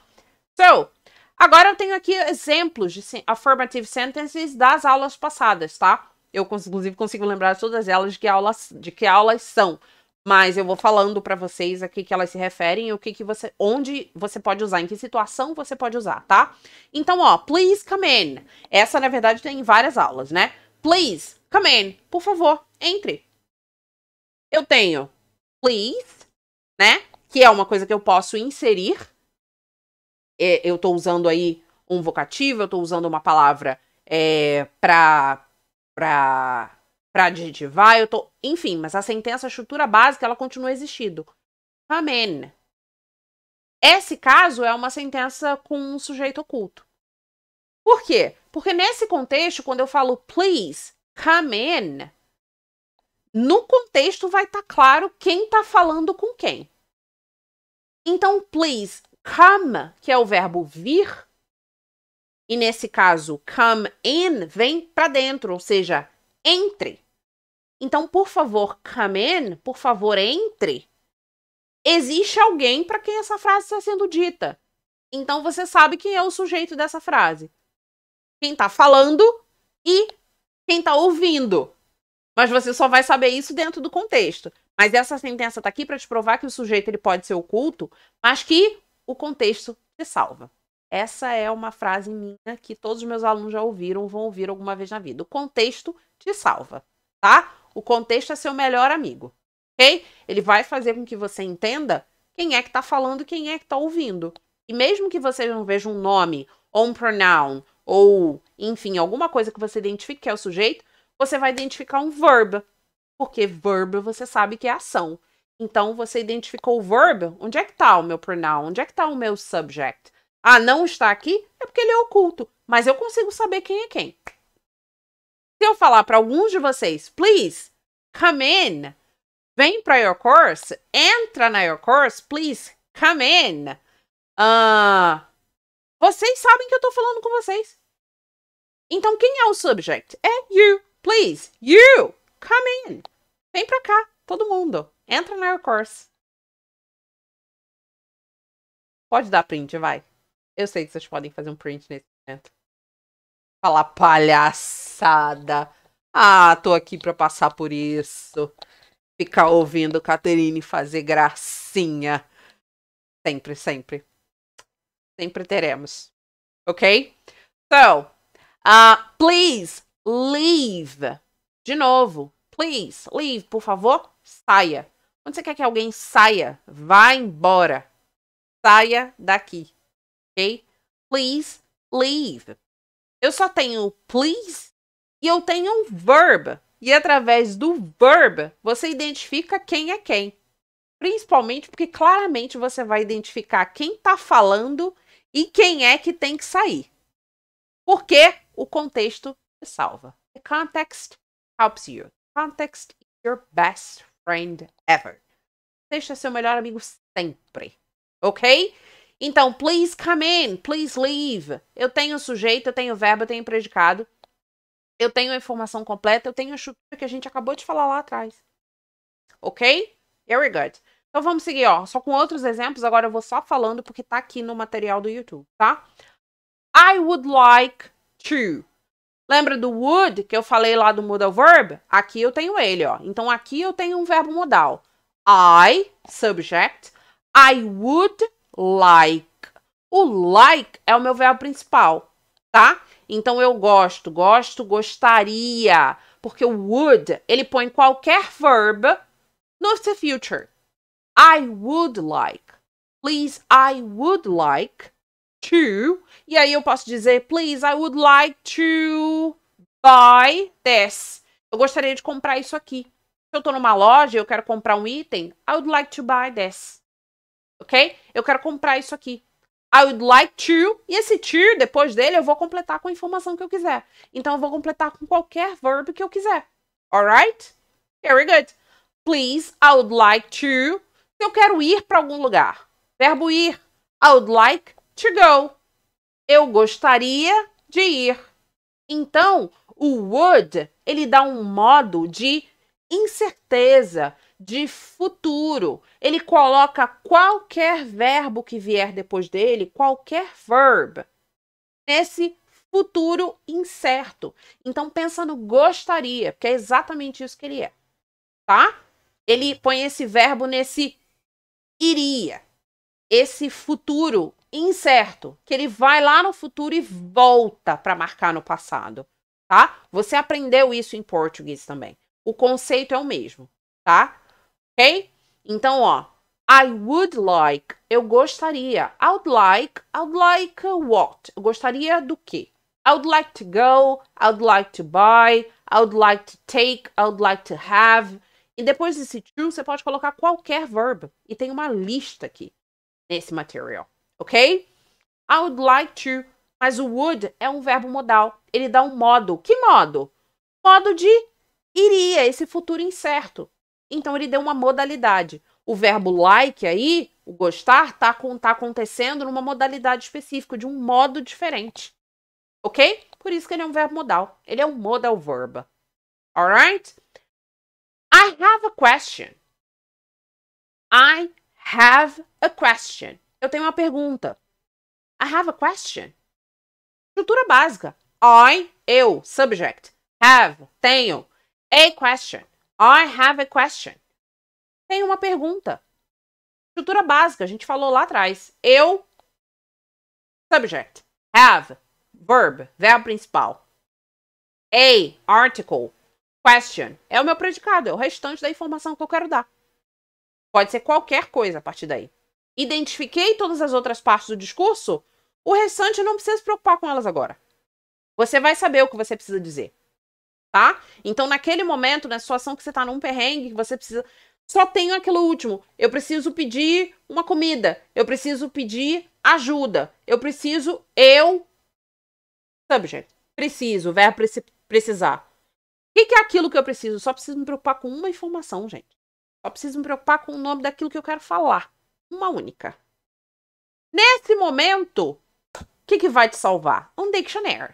So, agora eu tenho aqui exemplos de affirmative sentences das aulas passadas, tá? Eu, inclusive, consigo lembrar todas elas de que aulas, de que aulas são. Mas eu vou falando para vocês aqui que elas se referem e o que, que você. onde você pode usar, em que situação você pode usar, tá? Então, ó, please come in. Essa, na verdade, tem várias aulas, né? Please come in. Por favor, entre. Eu tenho please, né? Que é uma coisa que eu posso inserir. É, eu estou usando aí um vocativo, eu estou usando uma palavra é, para para para adjetivar, eu tô, enfim, mas a sentença, a estrutura básica, ela continua existindo. amém Esse caso é uma sentença com um sujeito oculto. Por quê? Porque nesse contexto, quando eu falo please, come in, no contexto vai estar tá claro quem está falando com quem. Então, please, come, que é o verbo vir, e nesse caso, come in, vem para dentro, ou seja, entre. Então, por favor, come in, por favor, entre. Existe alguém para quem essa frase está sendo dita. Então, você sabe quem é o sujeito dessa frase. Quem está falando e quem está ouvindo. Mas você só vai saber isso dentro do contexto. Mas essa sentença está aqui para te provar que o sujeito ele pode ser oculto, mas que o contexto te salva. Essa é uma frase minha que todos os meus alunos já ouviram, vão ouvir alguma vez na vida. O contexto te salva, tá? O contexto é seu melhor amigo, ok? Ele vai fazer com que você entenda quem é que está falando, quem é que está ouvindo. E mesmo que você não veja um nome, ou um pronoun, ou, enfim, alguma coisa que você identifique que é o sujeito, você vai identificar um verbo, porque verbo você sabe que é ação. Então você identificou o verbo, onde é que está o meu pronoun? Onde é que está o meu subject? Ah, não está aqui? É porque ele é oculto, mas eu consigo saber quem é quem. Se eu falar para alguns de vocês, please come in, vem para your course, entra na your course, please come in. Uh, vocês sabem que eu estou falando com vocês. Então quem é o subject? É you. Please, you, come in. Vem pra cá, todo mundo. Entra na Air Course. Pode dar print, vai. Eu sei que vocês podem fazer um print nesse momento. Fala palhaçada. Ah, tô aqui pra passar por isso. Ficar ouvindo Caterine fazer gracinha. Sempre, sempre. Sempre teremos. Ok? So, então, uh, ah, please Leave. De novo. Please, leave. Por favor, saia. Quando você quer que alguém saia, vá embora. Saia daqui. Ok? Please, leave. Eu só tenho please e eu tenho um verb. E através do verb, você identifica quem é quem. Principalmente porque claramente você vai identificar quem está falando e quem é que tem que sair. Porque o contexto salva. The context helps you. Context is your best friend ever. Deixa seu melhor amigo sempre, ok? Então, please come in, please leave. Eu tenho sujeito, eu tenho verbo, eu tenho predicado. Eu tenho a informação completa, eu tenho a estrutura que a gente acabou de falar lá atrás. Ok? Very good. Então vamos seguir, ó, só com outros exemplos, agora eu vou só falando porque tá aqui no material do YouTube, tá? I would like to Lembra do would que eu falei lá do modal verb? Aqui eu tenho ele, ó. Então aqui eu tenho um verbo modal. I, subject, I would like. O like é o meu verbo principal, tá? Então eu gosto, gosto, gostaria, porque o would, ele põe qualquer verbo no future. I would like. Please, I would like to. E aí eu posso dizer, please, I would like to buy this. Eu gostaria de comprar isso aqui. Se eu estou numa loja e eu quero comprar um item, I would like to buy this. Ok? Eu quero comprar isso aqui. I would like to. E esse to, depois dele, eu vou completar com a informação que eu quiser. Então, eu vou completar com qualquer verbo que eu quiser. Alright? Very good. Please, I would like to. Se eu quero ir para algum lugar. Verbo ir. I would like to go. Eu gostaria de ir. Então, o would, ele dá um modo de incerteza, de futuro. Ele coloca qualquer verbo que vier depois dele, qualquer verb, nesse futuro incerto. Então pensa no gostaria, porque é exatamente isso que ele é, tá? Ele põe esse verbo nesse iria, esse futuro incerto, que ele vai lá no futuro e volta para marcar no passado, tá? Você aprendeu isso em português também. O conceito é o mesmo, tá? OK? Então, ó, I would like, eu gostaria. I would like, I would like what? Eu gostaria do quê? I would like to go, I would like to buy, I would like to take, I would like to have. E depois desse to, você pode colocar qualquer verbo. E tem uma lista aqui nesse material ok? I would like to, mas o would é um verbo modal. Ele dá um modo. Que modo? Modo de iria, esse futuro incerto. Então ele deu uma modalidade. O verbo like aí, o gostar, tá, tá acontecendo numa modalidade específica, de um modo diferente. Ok? Por isso que ele é um verbo modal. Ele é um modal verb. Alright? I have a question. I have a question. Eu tenho uma pergunta. I have a question. Estrutura básica. I, eu, subject. Have, tenho. A question. I have a question. Tenho uma pergunta. Estrutura básica, a gente falou lá atrás. Eu, subject. Have, verb, verbo principal. A, article. Question. É o meu predicado, é o restante da informação que eu quero dar. Pode ser qualquer coisa a partir daí identifiquei todas as outras partes do discurso, o restante não precisa se preocupar com elas agora. Você vai saber o que você precisa dizer. Tá? Então, naquele momento, na situação que você está num perrengue, que você precisa. Só tenho aquilo último. Eu preciso pedir uma comida. Eu preciso pedir ajuda. Eu preciso. Eu. Subject. Preciso. Verbo preci precisar. O que, que é aquilo que eu preciso? Só preciso me preocupar com uma informação, gente. Só preciso me preocupar com o nome daquilo que eu quero falar. Uma única. Nesse momento, o que, que vai te salvar? Um dictionary.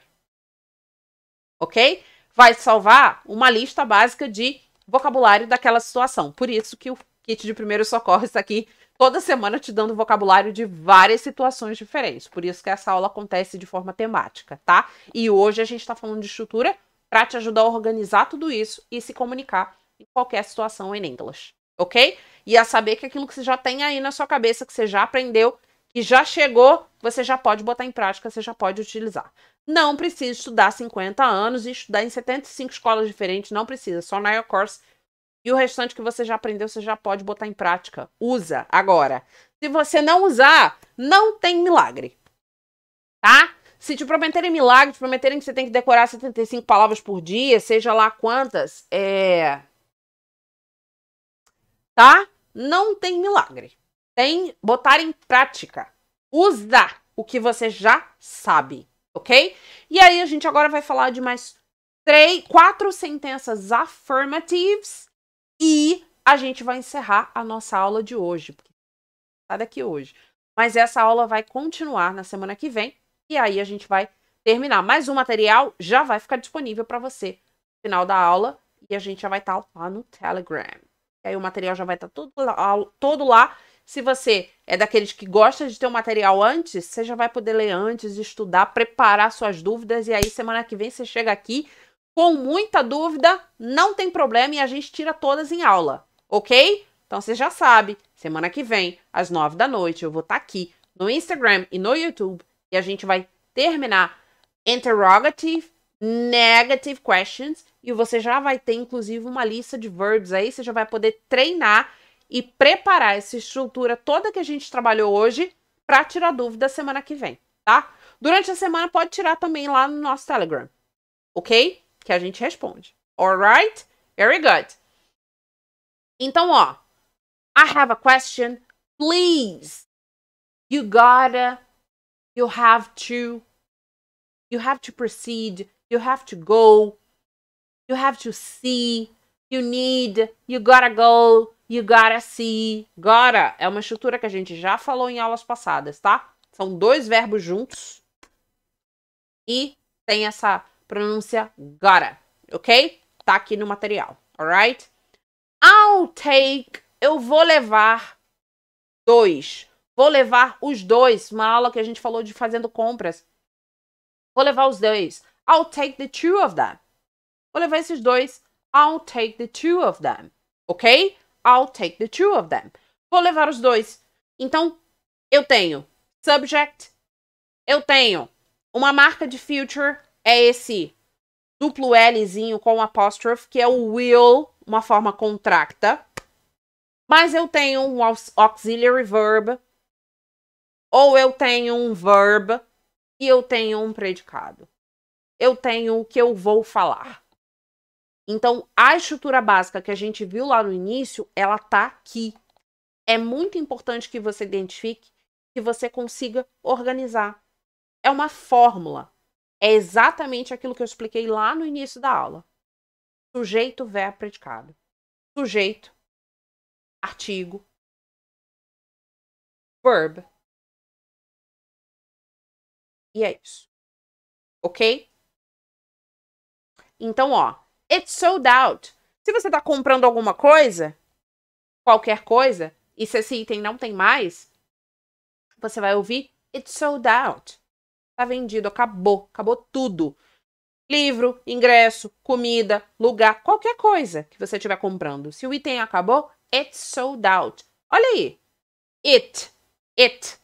Ok? Vai te salvar uma lista básica de vocabulário daquela situação. Por isso que o kit de primeiro socorro está aqui toda semana te dando vocabulário de várias situações diferentes. Por isso que essa aula acontece de forma temática, tá? E hoje a gente está falando de estrutura para te ajudar a organizar tudo isso e se comunicar em qualquer situação em inglês ok? E a saber que aquilo que você já tem aí na sua cabeça, que você já aprendeu, que já chegou, você já pode botar em prática, você já pode utilizar. Não precisa estudar 50 anos e estudar em 75 escolas diferentes, não precisa, só na Your Course. E o restante que você já aprendeu, você já pode botar em prática. Usa agora. Se você não usar, não tem milagre. Tá? Se te prometerem milagre, te prometerem que você tem que decorar 75 palavras por dia, seja lá quantas, é tá? Não tem milagre. Tem botar em prática. Usar o que você já sabe, ok? E aí a gente agora vai falar de mais três, quatro sentenças affirmatives e a gente vai encerrar a nossa aula de hoje, porque tá daqui hoje. Mas essa aula vai continuar na semana que vem e aí a gente vai terminar. mais um material já vai ficar disponível para você no final da aula e a gente já vai estar tá lá no Telegram. Aí o material já vai estar tá todo lá, todo lá. Se você é daqueles que gosta de ter o material antes, você já vai poder ler antes, estudar, preparar suas dúvidas. E aí, semana que vem, você chega aqui com muita dúvida, não tem problema e a gente tira todas em aula, ok? Então você já sabe, semana que vem, às nove da noite, eu vou estar tá aqui no Instagram e no YouTube e a gente vai terminar interrogative, negative questions e você já vai ter inclusive uma lista de verbs aí, você já vai poder treinar e preparar essa estrutura toda que a gente trabalhou hoje para tirar dúvida semana que vem, tá? Durante a semana pode tirar também lá no nosso Telegram, ok? Que a gente responde. Alright? Very good. Então, ó. I have a question. Please. You gotta. You have to. You have to proceed. You have to go. You have to see. You need. You gotta go. You gotta see. Gotta é uma estrutura que a gente já falou em aulas passadas, tá? São dois verbos juntos. E tem essa pronúncia gotta, ok? Tá aqui no material, alright? I'll take. Eu vou levar dois. Vou levar os dois. Uma aula que a gente falou de fazendo compras. Vou levar os dois. I'll take the two of them. Vou levar esses dois. I'll take the two of them. Ok? I'll take the two of them. Vou levar os dois. Então, eu tenho subject, eu tenho uma marca de future, é esse duplo Lzinho com apóstrofe, que é o will, uma forma contracta. Mas eu tenho um auxiliary verb, ou eu tenho um verb, e eu tenho um predicado. Eu tenho o que eu vou falar. Então, a estrutura básica que a gente viu lá no início, ela tá aqui. É muito importante que você identifique, que você consiga organizar. É uma fórmula. É exatamente aquilo que eu expliquei lá no início da aula. Sujeito, verbo, predicado. Sujeito, artigo, verb. E é isso. OK? Então, ó, It's sold out. Se você está comprando alguma coisa, qualquer coisa, e se esse item não tem mais, você vai ouvir It's sold out. Tá vendido, acabou, acabou tudo. Livro, ingresso, comida, lugar, qualquer coisa que você estiver comprando. Se o item acabou, it's sold out. Olha aí. It, it,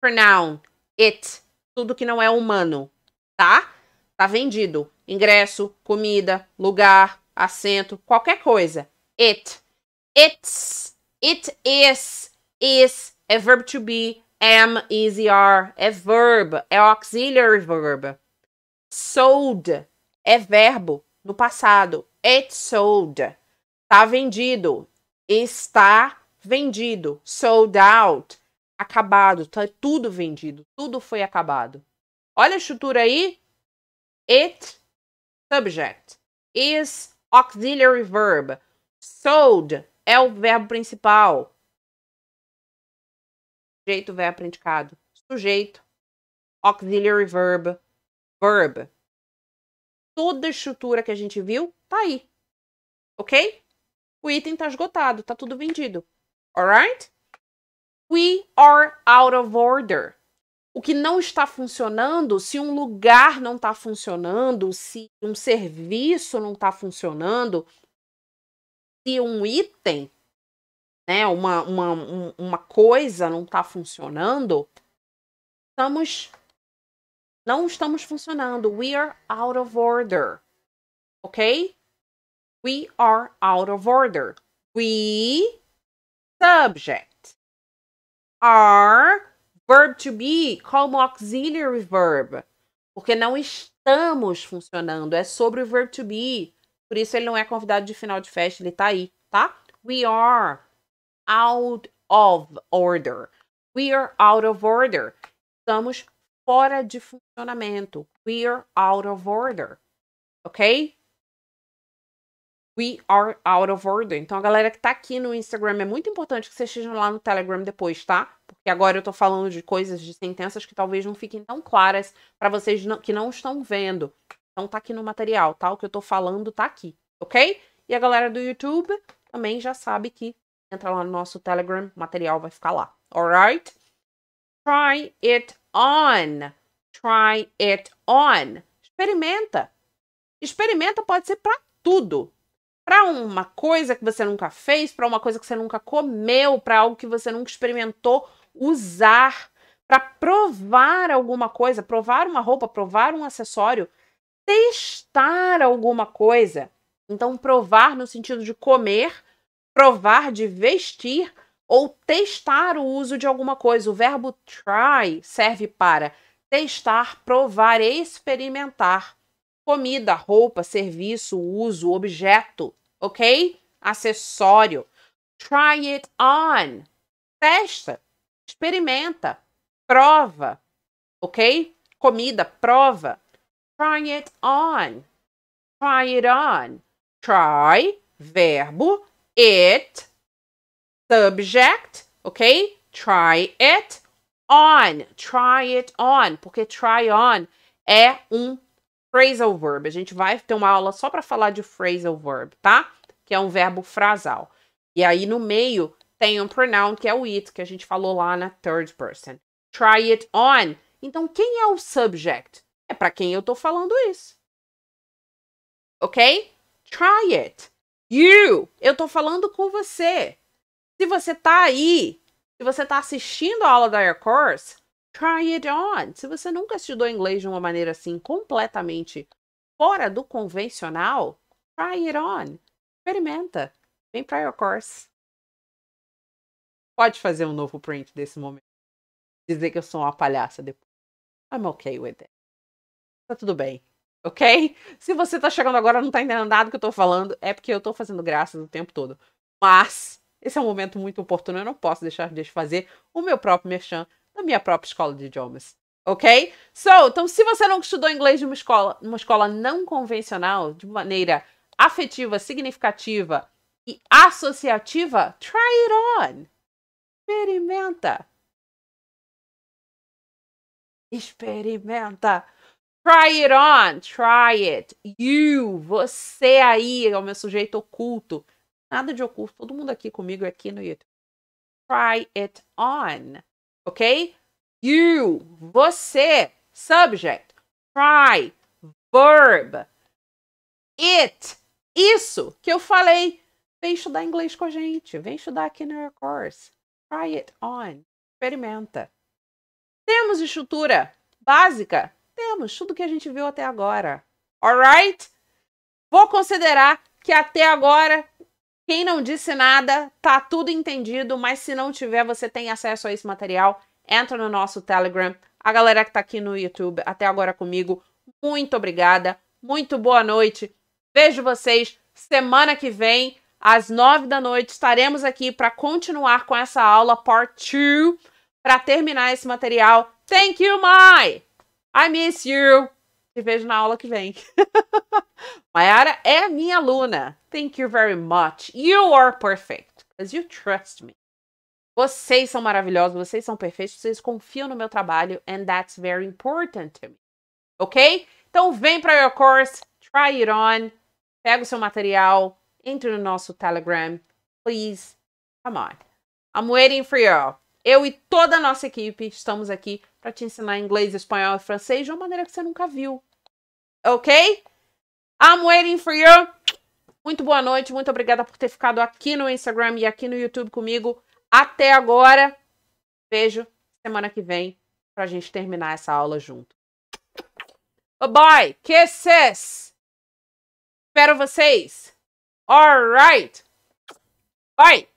pronoun, it, tudo que não é humano, tá? Tá vendido ingresso, comida, lugar, assento, qualquer coisa. It, it's, it is, is, é verbo to be, am, is, are, é verbo, é auxiliary verb. Sold é verbo no passado. It sold. Tá vendido. Está vendido. Sold out. Acabado. Tá tudo vendido. Tudo foi acabado. Olha a estrutura aí. It subject. Is, auxiliary verb. Sold é o verbo principal. Sujeito, verbo predicado. Sujeito, auxiliary verb, verb. Toda a estrutura que a gente viu tá aí. Ok? O item tá esgotado, tá tudo vendido. Alright? We are out of order o que não está funcionando, se um lugar não está funcionando, se um serviço não está funcionando, se um item, né, uma, uma, uma coisa não está funcionando, estamos não estamos funcionando. We are out of order. Ok? We are out of order. We subject are verb to be como auxiliary verb, porque não estamos funcionando, é sobre o verb to be. Por isso ele não é convidado de final de festa, ele tá aí, tá? We are out of order. We are out of order. Estamos fora de funcionamento. We are out of order. Ok? We are out of order. Então, a galera que tá aqui no Instagram, é muito importante que vocês estejam lá no Telegram depois, tá? Porque agora eu tô falando de coisas, de sentenças que talvez não fiquem tão claras para vocês não, que não estão vendo. Então, tá aqui no material, tá? O que eu tô falando tá aqui, ok? E a galera do YouTube também já sabe que entra lá no nosso Telegram, o material vai ficar lá, alright? Try it on. Try it on. Experimenta. Experimenta pode ser para tudo para uma coisa que você nunca fez, para uma coisa que você nunca comeu, para algo que você nunca experimentou usar, para provar alguma coisa, provar uma roupa, provar um acessório, testar alguma coisa. Então, provar no sentido de comer, provar de vestir ou testar o uso de alguma coisa. O verbo try serve para testar, provar, experimentar comida, roupa, serviço, uso, objeto, ok? Acessório. Try it on. Testa, experimenta, prova, ok? Comida, prova. Try it on. Try it on. Try, verbo, it, subject, ok? Try it on. Try it on, porque try on é um phrasal verb. A gente vai ter uma aula só para falar de phrasal verb, tá? Que é um verbo frasal. E aí no meio tem um pronoun que é o it, que a gente falou lá na third person. Try it on. Então quem é o subject? É para quem eu estou falando isso. OK? Try it. You. Eu estou falando com você. Se você está aí, se você está assistindo a aula da Air Course, Try it on. Se você nunca estudou inglês de uma maneira assim completamente fora do convencional, try it on. Experimenta. Vem para your course. Pode fazer um novo print desse momento. Dizer que eu sou uma palhaça depois. I'm okay with it. Tá tudo bem. Ok? Se você tá chegando agora e não tá entendendo nada que eu tô falando, é porque eu tô fazendo graça o tempo todo. Mas esse é um momento muito oportuno. Eu não posso deixar de fazer o meu próprio merchan na minha própria escola de idiomas. Ok? So, então, se você não estudou inglês numa escola, numa escola não convencional, de maneira afetiva, significativa e associativa, try it on. Experimenta. Experimenta. Try it on. Try it. You, você aí, é o meu sujeito oculto. Nada de oculto. Todo mundo aqui comigo é aqui no YouTube. Try it on ok? You, você, subject, try, verb, it, isso que eu falei. Vem estudar inglês com a gente, vem estudar aqui no course. Try it on, experimenta. Temos estrutura básica? Temos, tudo que a gente viu até agora. Alright? Vou considerar que até agora quem não disse nada, tá tudo entendido, mas se não tiver, você tem acesso a esse material. Entra no nosso Telegram. A galera que tá aqui no YouTube até agora comigo, muito obrigada. Muito boa noite. Vejo vocês semana que vem, às nove da noite. Estaremos aqui para continuar com essa aula part 2, para terminar esse material. Thank you, Mai! I miss you! Te vejo na aula que vem. Mayara é minha aluna. Thank you very much. You are perfect. Because you trust me. Vocês são maravilhosos, vocês são perfeitos, vocês confiam no meu trabalho. And that's very important to me. Ok? Então vem para your course, try it on, pega o seu material, entre no nosso Telegram. Please, come on. I'm waiting for you. Eu e toda a nossa equipe estamos aqui para te ensinar inglês, espanhol e francês de uma maneira que você nunca viu. Ok? I'm waiting for you. Muito boa noite, muito obrigada por ter ficado aqui no Instagram e aqui no YouTube comigo até agora. Beijo, semana que vem, pra gente terminar essa aula junto. Oh, bye bye, kisses! Espero vocês! Alright! Bye!